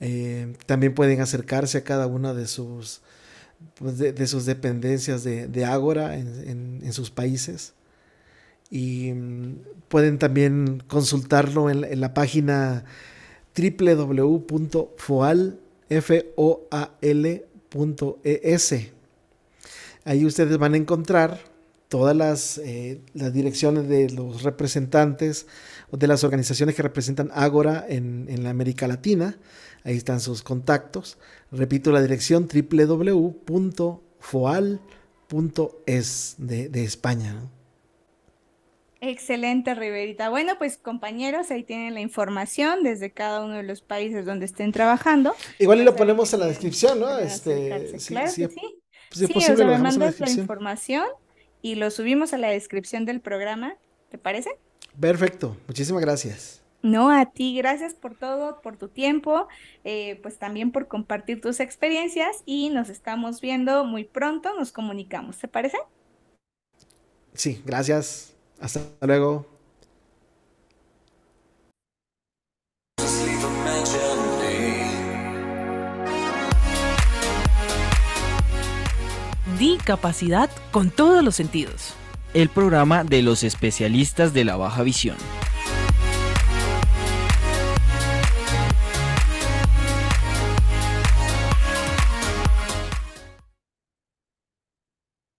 Eh, también pueden acercarse a cada una de sus, pues, de, sus dependencias de, de Ágora en sus países y mm, pueden también consultarlo en, la página www.foal.es. Ahí ustedes van a encontrar todas eh, las, direcciones de los representantes o de las organizaciones que representan Ágora en, la América Latina. Ahí están sus contactos. Repito la dirección www.foal.es de, de España. Excelente, Riverita. Bueno, pues compañeros, ahí tienen la información desde cada uno de los países donde estén trabajando. Igual y lo pues, ponemos en la descripción, ¿no? Este, sí, claro pues, sí, sí. sí, posible, la, información y lo subimos a la descripción del programa, ¿te parece? Perfecto, muchísimas gracias. No, a ti, gracias por todo, por tu tiempo, eh, pues también por compartir tus experiencias y nos estamos viendo muy pronto, nos comunicamos, ¿te parece? Sí, gracias. Hasta luego. Di capacidad con todos los sentidos. El programa de los especialistas de la baja visión.